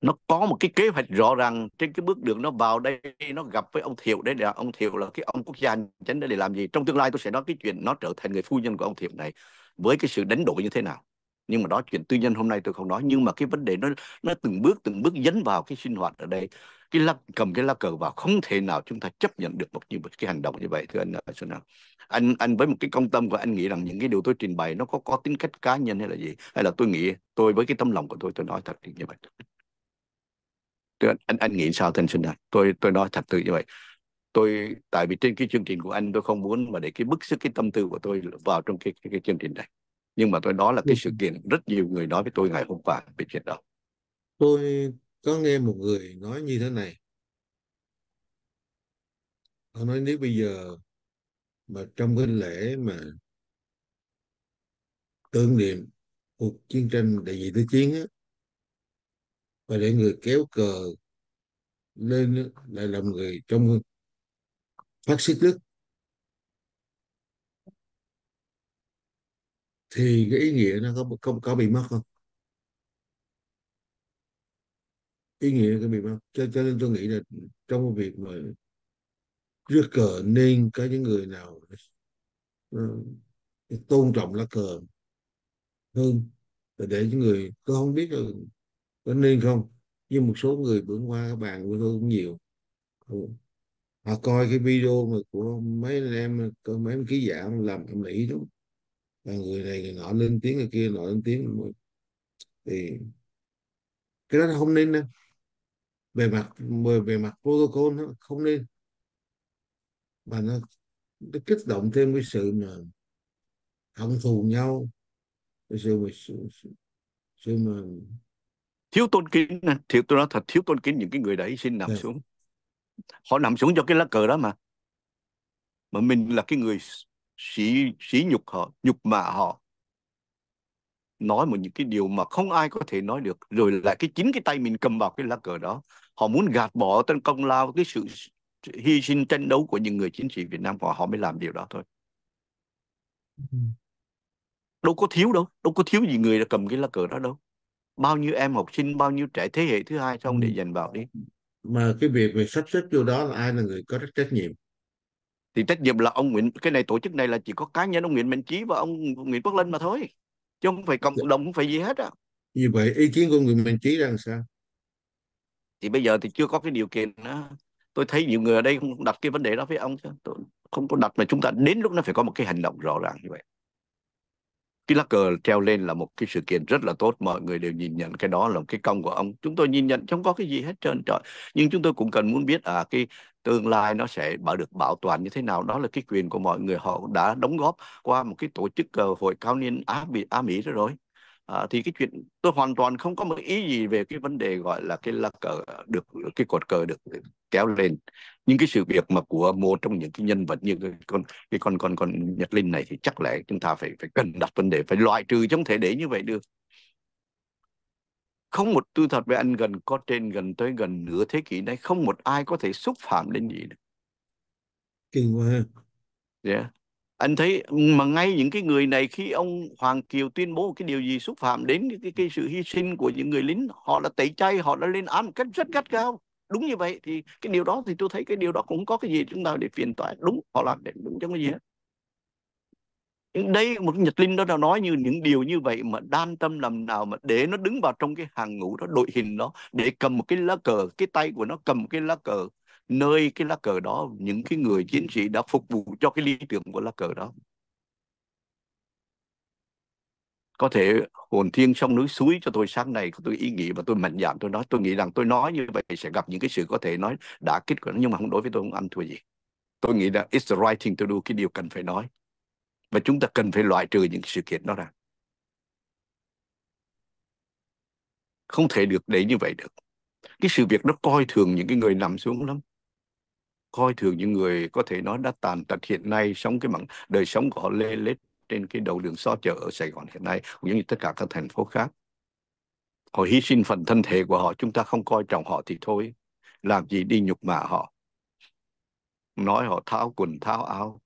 nó có một cái kế hoạch rõ ràng trên cái bước đường nó vào đây nó gặp với ông thiệu đấy là ông thiệu là cái ông quốc gia chánh để làm gì trong tương lai tôi sẽ nói cái chuyện nó trở thành người phu nhân của ông thiệu này với cái sự đánh đổi như thế nào nhưng mà đó chuyện tư nhân hôm nay tôi không nói nhưng mà cái vấn đề nó nó từng bước từng bước dấn vào cái sinh hoạt ở đây cái lá cầm cái lá cờ vào không thể nào chúng ta chấp nhận được một như một cái hành động như vậy thưa anh ờ, Xuân Hằng anh anh với một cái công tâm của anh nghĩ rằng những cái điều tôi trình bày nó có có tính cách cá nhân hay là gì hay là tôi nghĩ tôi với cái tấm lòng của tôi tôi nói thật như vậy thưa anh anh, anh nghĩ sao thưa anh Xuân Hằng tôi tôi nói thật tự như vậy tôi tại vì trên cái chương trình của anh tôi không muốn mà để cái bức xúc cái tâm tư của tôi vào trong cái cái, cái chương trình này nhưng mà tôi đó là cái sự kiện rất nhiều người nói với tôi ngày hôm qua về chuyện đó tôi có nghe một người nói như thế này họ nói nếu bây giờ mà trong cái lễ mà tưởng niệm cuộc chiến tranh đại diện tứ chiến á và để người kéo cờ lên lại làm người trong phát xít đức thì cái ý nghĩa nó có có, có bị mất không ý nghĩa cái biện pháp cho, cho nên tôi nghĩ là trong cái việc mà rước cờ nên có những người nào uh, tôn trọng lá cờ hơn để, để những người tôi không biết là có nên không nhưng một số người bữa qua các bạn của tôi cũng nhiều họ coi cái video mà của mấy anh em mấy anh ký giả làm âm lý đó là người này người nọ lên tiếng người kia nọ lên tiếng thì cái đó không nên đâu về mặt về, về mặt protocol nó không nên mà nó, nó kích động thêm cái sự mà hận thù nhau cái sự mà sự, sự mà thiếu tôn kính thiếu tôi nói thật thiếu tôn kính những cái người đấy xin nằm yeah. Dạ. xuống họ nằm xuống cho cái lá cờ đó mà mà mình là cái người sỉ sỉ nhục họ nhục mạ họ nói một những cái điều mà không ai có thể nói được rồi lại cái chính cái tay mình cầm vào cái lá cờ đó họ muốn gạt bỏ tên công lao cái sự hy sinh tranh đấu của những người chiến sĩ Việt Nam họ họ mới làm điều đó thôi ừ. đâu có thiếu đâu đâu có thiếu gì người đã cầm cái lá cờ đó đâu bao nhiêu em học sinh bao nhiêu trẻ thế hệ thứ hai xong ừ. để dành vào đi mà cái việc mình sắp xếp vô đó là ai là người có trách nhiệm thì trách nhiệm là ông Nguyễn cái này tổ chức này là chỉ có cá nhân ông Nguyễn Mạnh Chí và ông Nguyễn Quốc Linh mà thôi chứ không phải cộng dạ. đồng không phải gì hết á như vậy ý kiến của người mình trí rằng sao thì bây giờ thì chưa có cái điều kiện đó tôi thấy nhiều người ở đây không đặt cái vấn đề đó với ông chứ tôi không có đặt mà chúng ta đến lúc nó phải có một cái hành động rõ ràng như vậy cái lá cờ treo lên là một cái sự kiện rất là tốt mọi người đều nhìn nhận cái đó là một cái công của ông chúng tôi nhìn nhận không có cái gì hết trơn trời nhưng chúng tôi cũng cần muốn biết à cái tương lai nó sẽ bảo được bảo toàn như thế nào đó là cái quyền của mọi người họ đã đóng góp qua một cái tổ chức uh, hội cao niên Á, Á Mỹ đó rồi à, thì cái chuyện tôi hoàn toàn không có một ý gì về cái vấn đề gọi là cái lá cờ được cái cột cờ được kéo lên nhưng cái sự việc mà của một trong những cái nhân vật như cái con cái con con con Nhật Linh này thì chắc lẽ chúng ta phải phải cần đặt vấn đề phải loại trừ trong thể để như vậy được không một tư thật với anh gần có trên gần tới gần nửa thế kỷ nay không một ai có thể xúc phạm đến gì được kinh quá yeah. Dạ. anh thấy mà ngay những cái người này khi ông Hoàng Kiều tuyên bố cái điều gì xúc phạm đến cái, cái, cái sự hy sinh của những người lính họ đã tẩy chay họ đã lên án một cách rất gắt gao đúng như vậy thì cái điều đó thì tôi thấy cái điều đó cũng có cái gì chúng ta để phiền toại đúng họ làm để đúng trong cái gì hết nhưng đây một nhật linh đó nó nói như những điều như vậy mà đan tâm làm nào mà để nó đứng vào trong cái hàng ngũ đó đội hình đó để cầm một cái lá cờ cái tay của nó cầm cái lá cờ nơi cái lá cờ đó những cái người chiến sĩ đã phục vụ cho cái lý tưởng của lá cờ đó có thể hồn thiên sông núi suối cho tôi sáng nay tôi ý nghĩ và tôi mạnh dạn tôi nói tôi nghĩ rằng tôi nói như vậy sẽ gặp những cái sự có thể nói đã kết của nó nhưng mà không đối với tôi không ăn thua gì tôi nghĩ là it's the right thing to do cái điều cần phải nói và chúng ta cần phải loại trừ những sự kiện đó ra không thể được để như vậy được cái sự việc nó coi thường những cái người nằm xuống lắm coi thường những người có thể nói đã tàn tật hiện nay sống cái mạng đời sống của họ lê lết trên cái đầu đường xó chợ ở Sài Gòn hiện nay cũng như tất cả các thành phố khác họ hy sinh phần thân thể của họ chúng ta không coi trọng họ thì thôi làm gì đi nhục mạ họ nói họ tháo quần tháo áo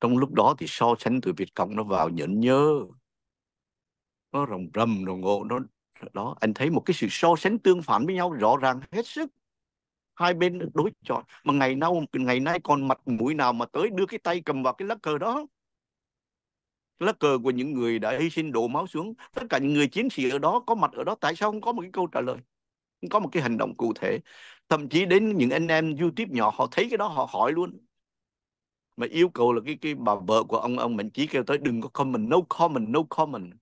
trong lúc đó thì so sánh từ Việt Cộng nó vào nhẫn nhớ nó rồng rầm rồng ngộ nó đó anh thấy một cái sự so sánh tương phản với nhau rõ ràng hết sức hai bên đối chọi mà ngày nào ngày nay còn mặt mũi nào mà tới đưa cái tay cầm vào cái lá cờ đó lá cờ của những người đã hy sinh đổ máu xuống tất cả những người chiến sĩ ở đó có mặt ở đó tại sao không có một cái câu trả lời không có một cái hành động cụ thể thậm chí đến những anh em youtube nhỏ họ thấy cái đó họ hỏi luôn mà yêu cầu là cái cái bà vợ của ông ông Mạnh Chí kêu tới đừng có comment, no comment, no comment.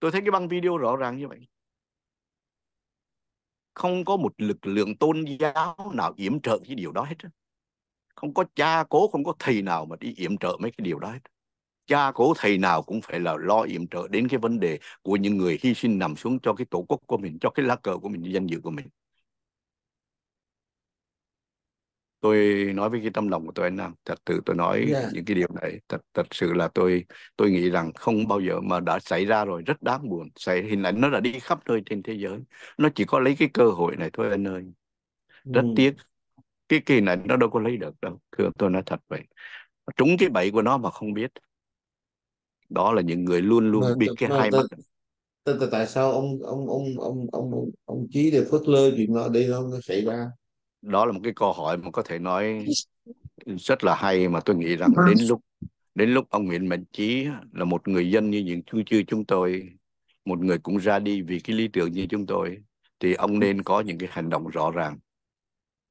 Tôi thấy cái băng video rõ ràng như vậy. Không có một lực lượng tôn giáo nào yểm trợ cái điều đó hết. Không có cha cố, không có thầy nào mà đi yểm trợ mấy cái điều đó hết. Cha cố thầy nào cũng phải là lo yểm trợ đến cái vấn đề của những người hy sinh nằm xuống cho cái tổ quốc của mình, cho cái lá cờ của mình, danh dự của mình. tôi nói với cái tâm lòng của tôi anh Nam thật sự tôi nói yeah. Dạ. những cái điều này thật thật sự là tôi tôi nghĩ rằng không bao giờ mà đã xảy ra rồi rất đáng buồn xảy hình ảnh nó là đi khắp nơi trên thế giới nó chỉ có lấy cái cơ hội này thôi anh ơi ừ. rất mm. tiếc cái kỳ này nó đâu có lấy được đâu thưa tôi nói thật vậy trúng cái bẫy của nó mà không biết đó là những người luôn luôn mà, bị cái mà, hai mắt tại, tại sao ông ông ông ông ông ông, ông chí để phớt lơ chuyện đó để nó xảy ra đó là một cái câu hỏi mà có thể nói rất là hay mà tôi nghĩ rằng vâng. đến lúc đến lúc ông Nguyễn Mạnh Chí là một người dân như những chú chư chúng tôi một người cũng ra đi vì cái lý tưởng như chúng tôi thì ông nên có những cái hành động rõ ràng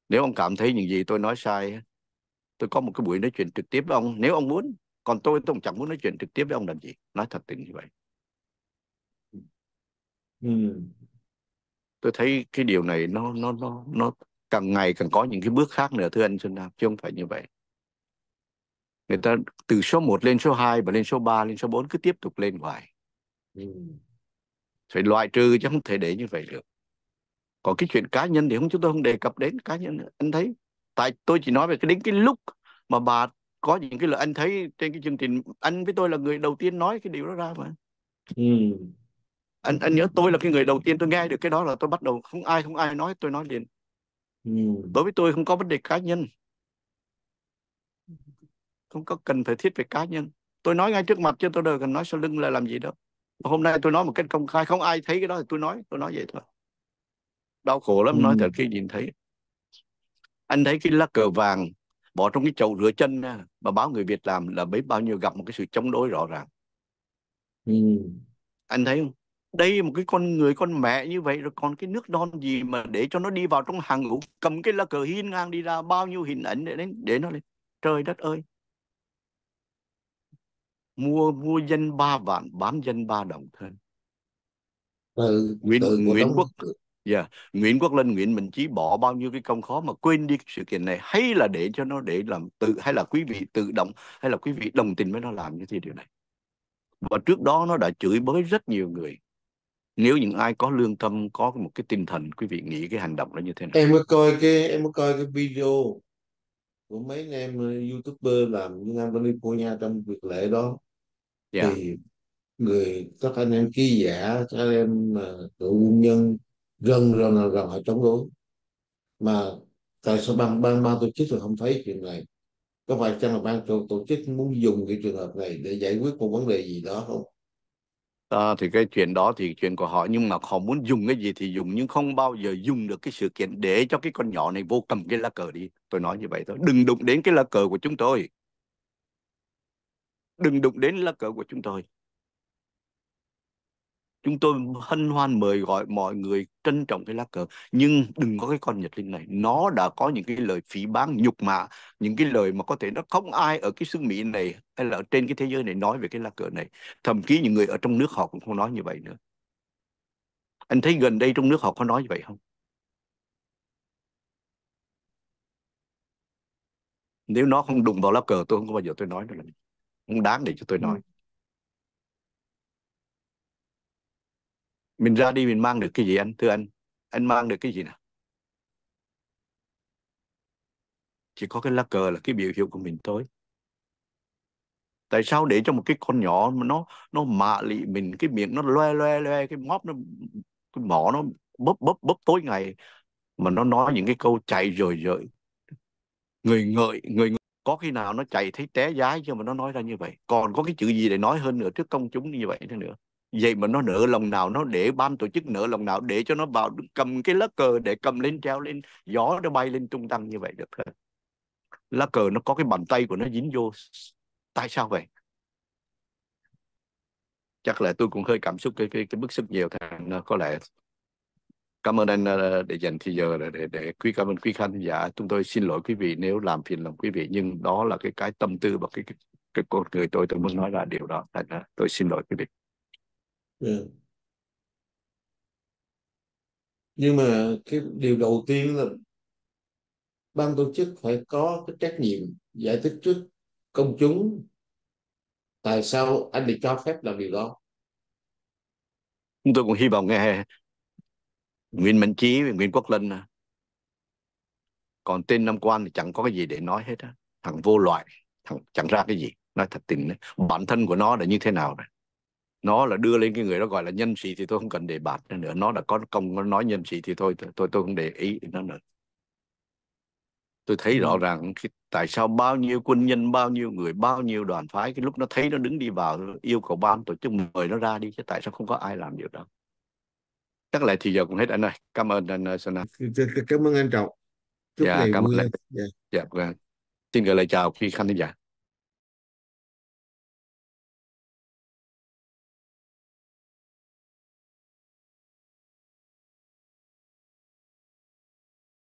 nếu ông cảm thấy những gì tôi nói sai tôi có một cái buổi nói chuyện trực tiếp với ông nếu ông muốn còn tôi tôi chẳng muốn nói chuyện trực tiếp với ông làm gì nói thật tình như vậy ừ. tôi thấy cái điều này nó nó nó nó càng ngày càng có những cái bước khác nữa thưa anh Xuân Nam, chứ không phải như vậy người ta từ số 1 lên số 2 và lên số 3 lên số 4 cứ tiếp tục lên hoài ừ. phải loại trừ chứ không thể để như vậy được còn cái chuyện cá nhân thì không chúng tôi không đề cập đến cá nhân anh thấy tại tôi chỉ nói về cái đến cái lúc mà bà có những cái lời anh thấy trên cái chương trình anh với tôi là người đầu tiên nói cái điều đó ra mà ừ. anh anh nhớ tôi là cái người đầu tiên tôi nghe được cái đó là tôi bắt đầu không ai không ai nói tôi nói liền Ừ. đối với tôi không có vấn đề cá nhân không có cần phải thiết về cá nhân tôi nói ngay trước mặt chứ tôi đâu cần nói sau lưng là làm gì đâu hôm nay tôi nói một cách công khai không ai thấy cái đó thì tôi nói tôi nói vậy thôi đau khổ lắm ừ. nói thật khi nhìn thấy anh thấy cái lá cờ vàng bỏ trong cái chậu rửa chân mà báo người Việt làm là bấy bao nhiêu gặp một cái sự chống đối rõ ràng ừ. anh thấy không đây một cái con người con mẹ như vậy rồi còn cái nước non gì mà để cho nó đi vào trong hàng ngũ cầm cái lá cờ hiên ngang đi ra bao nhiêu hình ảnh để đến để nó lên trời đất ơi mua mua dân ba vạn bán dân ba đồng thôi ừ, nguyễn ừ, nguyễn quốc dạ yeah. nguyễn quốc linh nguyễn mình chí bỏ bao nhiêu cái công khó mà quên đi sự kiện này hay là để cho nó để làm tự hay là quý vị tự động hay là quý vị đồng tình với nó làm như thế điều này và trước đó nó đã chửi bới rất nhiều người nếu những ai có lương tâm có một cái tinh thần quý vị nghĩ cái hành động đó như thế nào em mới coi cái em mới coi cái video của mấy anh em ờ, youtuber làm như Nam California trong việc lễ đó yeah. Dạ. thì người các anh em ký giả các anh em mà ờ, quân nhân rần rồi là rần họ chống đối mà tại sao ban ban ban tổ chức không thấy chuyện này có phải chăng là ban tổ, tổ chức muốn dùng cái trường hợp này để giải quyết một vấn đề gì đó không à, thì cái chuyện đó thì chuyện của họ nhưng mà họ muốn dùng cái gì thì dùng nhưng không bao giờ dùng được cái sự kiện để cho cái con nhỏ này vô cầm cái lá cờ đi tôi nói như vậy thôi đừng đụng đến cái lá cờ của chúng tôi đừng đụng đến lá cờ của chúng tôi chúng tôi hân hoan mời gọi mọi người trân trọng cái lá cờ nhưng đừng có cái con nhật linh này nó đã có những cái lời phỉ báng nhục mạ những cái lời mà có thể nó không ai ở cái xứ mỹ này hay là ở trên cái thế giới này nói về cái lá cờ này thậm chí những người ở trong nước họ cũng không nói như vậy nữa anh thấy gần đây trong nước họ có nói như vậy không nếu nó không đụng vào lá cờ tôi không có bao giờ tôi nói nữa không đáng để cho tôi ừ. nói mình ra đi mình mang được cái gì anh thưa anh anh mang được cái gì nào chỉ có cái lá cờ là cái biểu hiệu của mình thôi tại sao để cho một cái con nhỏ mà nó nó mạ lị mình cái miệng nó loe loe loe cái móp nó cái mỏ nó bấp bấp bấp tối ngày mà nó nói những cái câu chạy rồi rồi người ngợi người ngợi. có khi nào nó chạy thấy té giá chứ mà nó nói ra như vậy còn có cái chữ gì để nói hơn nữa trước công chúng như vậy nữa vậy mà nó nợ lòng nào nó để ban tổ chức nợ lòng nào để cho nó vào cầm cái lá cờ để cầm lên treo lên gió nó bay lên trung tâm như vậy được thôi lá cờ nó có cái bàn tay của nó dính vô tại sao vậy chắc là tôi cũng hơi cảm xúc cái cái, cái bức xúc nhiều thằng có lẽ cảm ơn anh ờ, để dành thời giờ để để quý cảm ơn quý khán giả chúng tôi xin lỗi quý vị nếu làm phiền lòng quý vị nhưng đó là cái cái tâm tư và cái cái, cái con người tôi tôi muốn nói là điều đó thành ra tôi xin lỗi quý vị ừ. nhưng mà cái điều đầu tiên là ban tổ chức phải có cái trách nhiệm giải thích trước công chúng tại sao anh lại cho phép làm điều đó chúng tôi cũng hy vọng nghe Nguyễn Mạnh Chí và Nguyễn Quốc Linh à. còn tên Nam quan thì chẳng có cái gì để nói hết á thằng vô loại thằng chẳng ra cái gì nói thật tình bản thân của nó là như thế nào rồi nó là đưa lên cái người đó gọi là nhân sĩ thì tôi không cần để bạt nữa nó đã có công nó nói nhân sĩ thì thôi tôi tôi không để ý nó nữa tôi thấy rõ ràng cái, tại sao bao nhiêu quân nhân bao nhiêu người bao nhiêu đoàn phái cái lúc nó thấy nó đứng đi vào yêu cầu ban tổ chức mời nó ra đi chứ tại sao không có ai làm điều đó chắc lại thì giờ cũng hết anh ơi cảm ơn anh ờ, Sona dạ, dạ, dạ, cảm ơn anh trọng Chúc dạ, cảm ơn anh. Dạ. dạ. Vâng. Xin gửi lời chào khi khán giả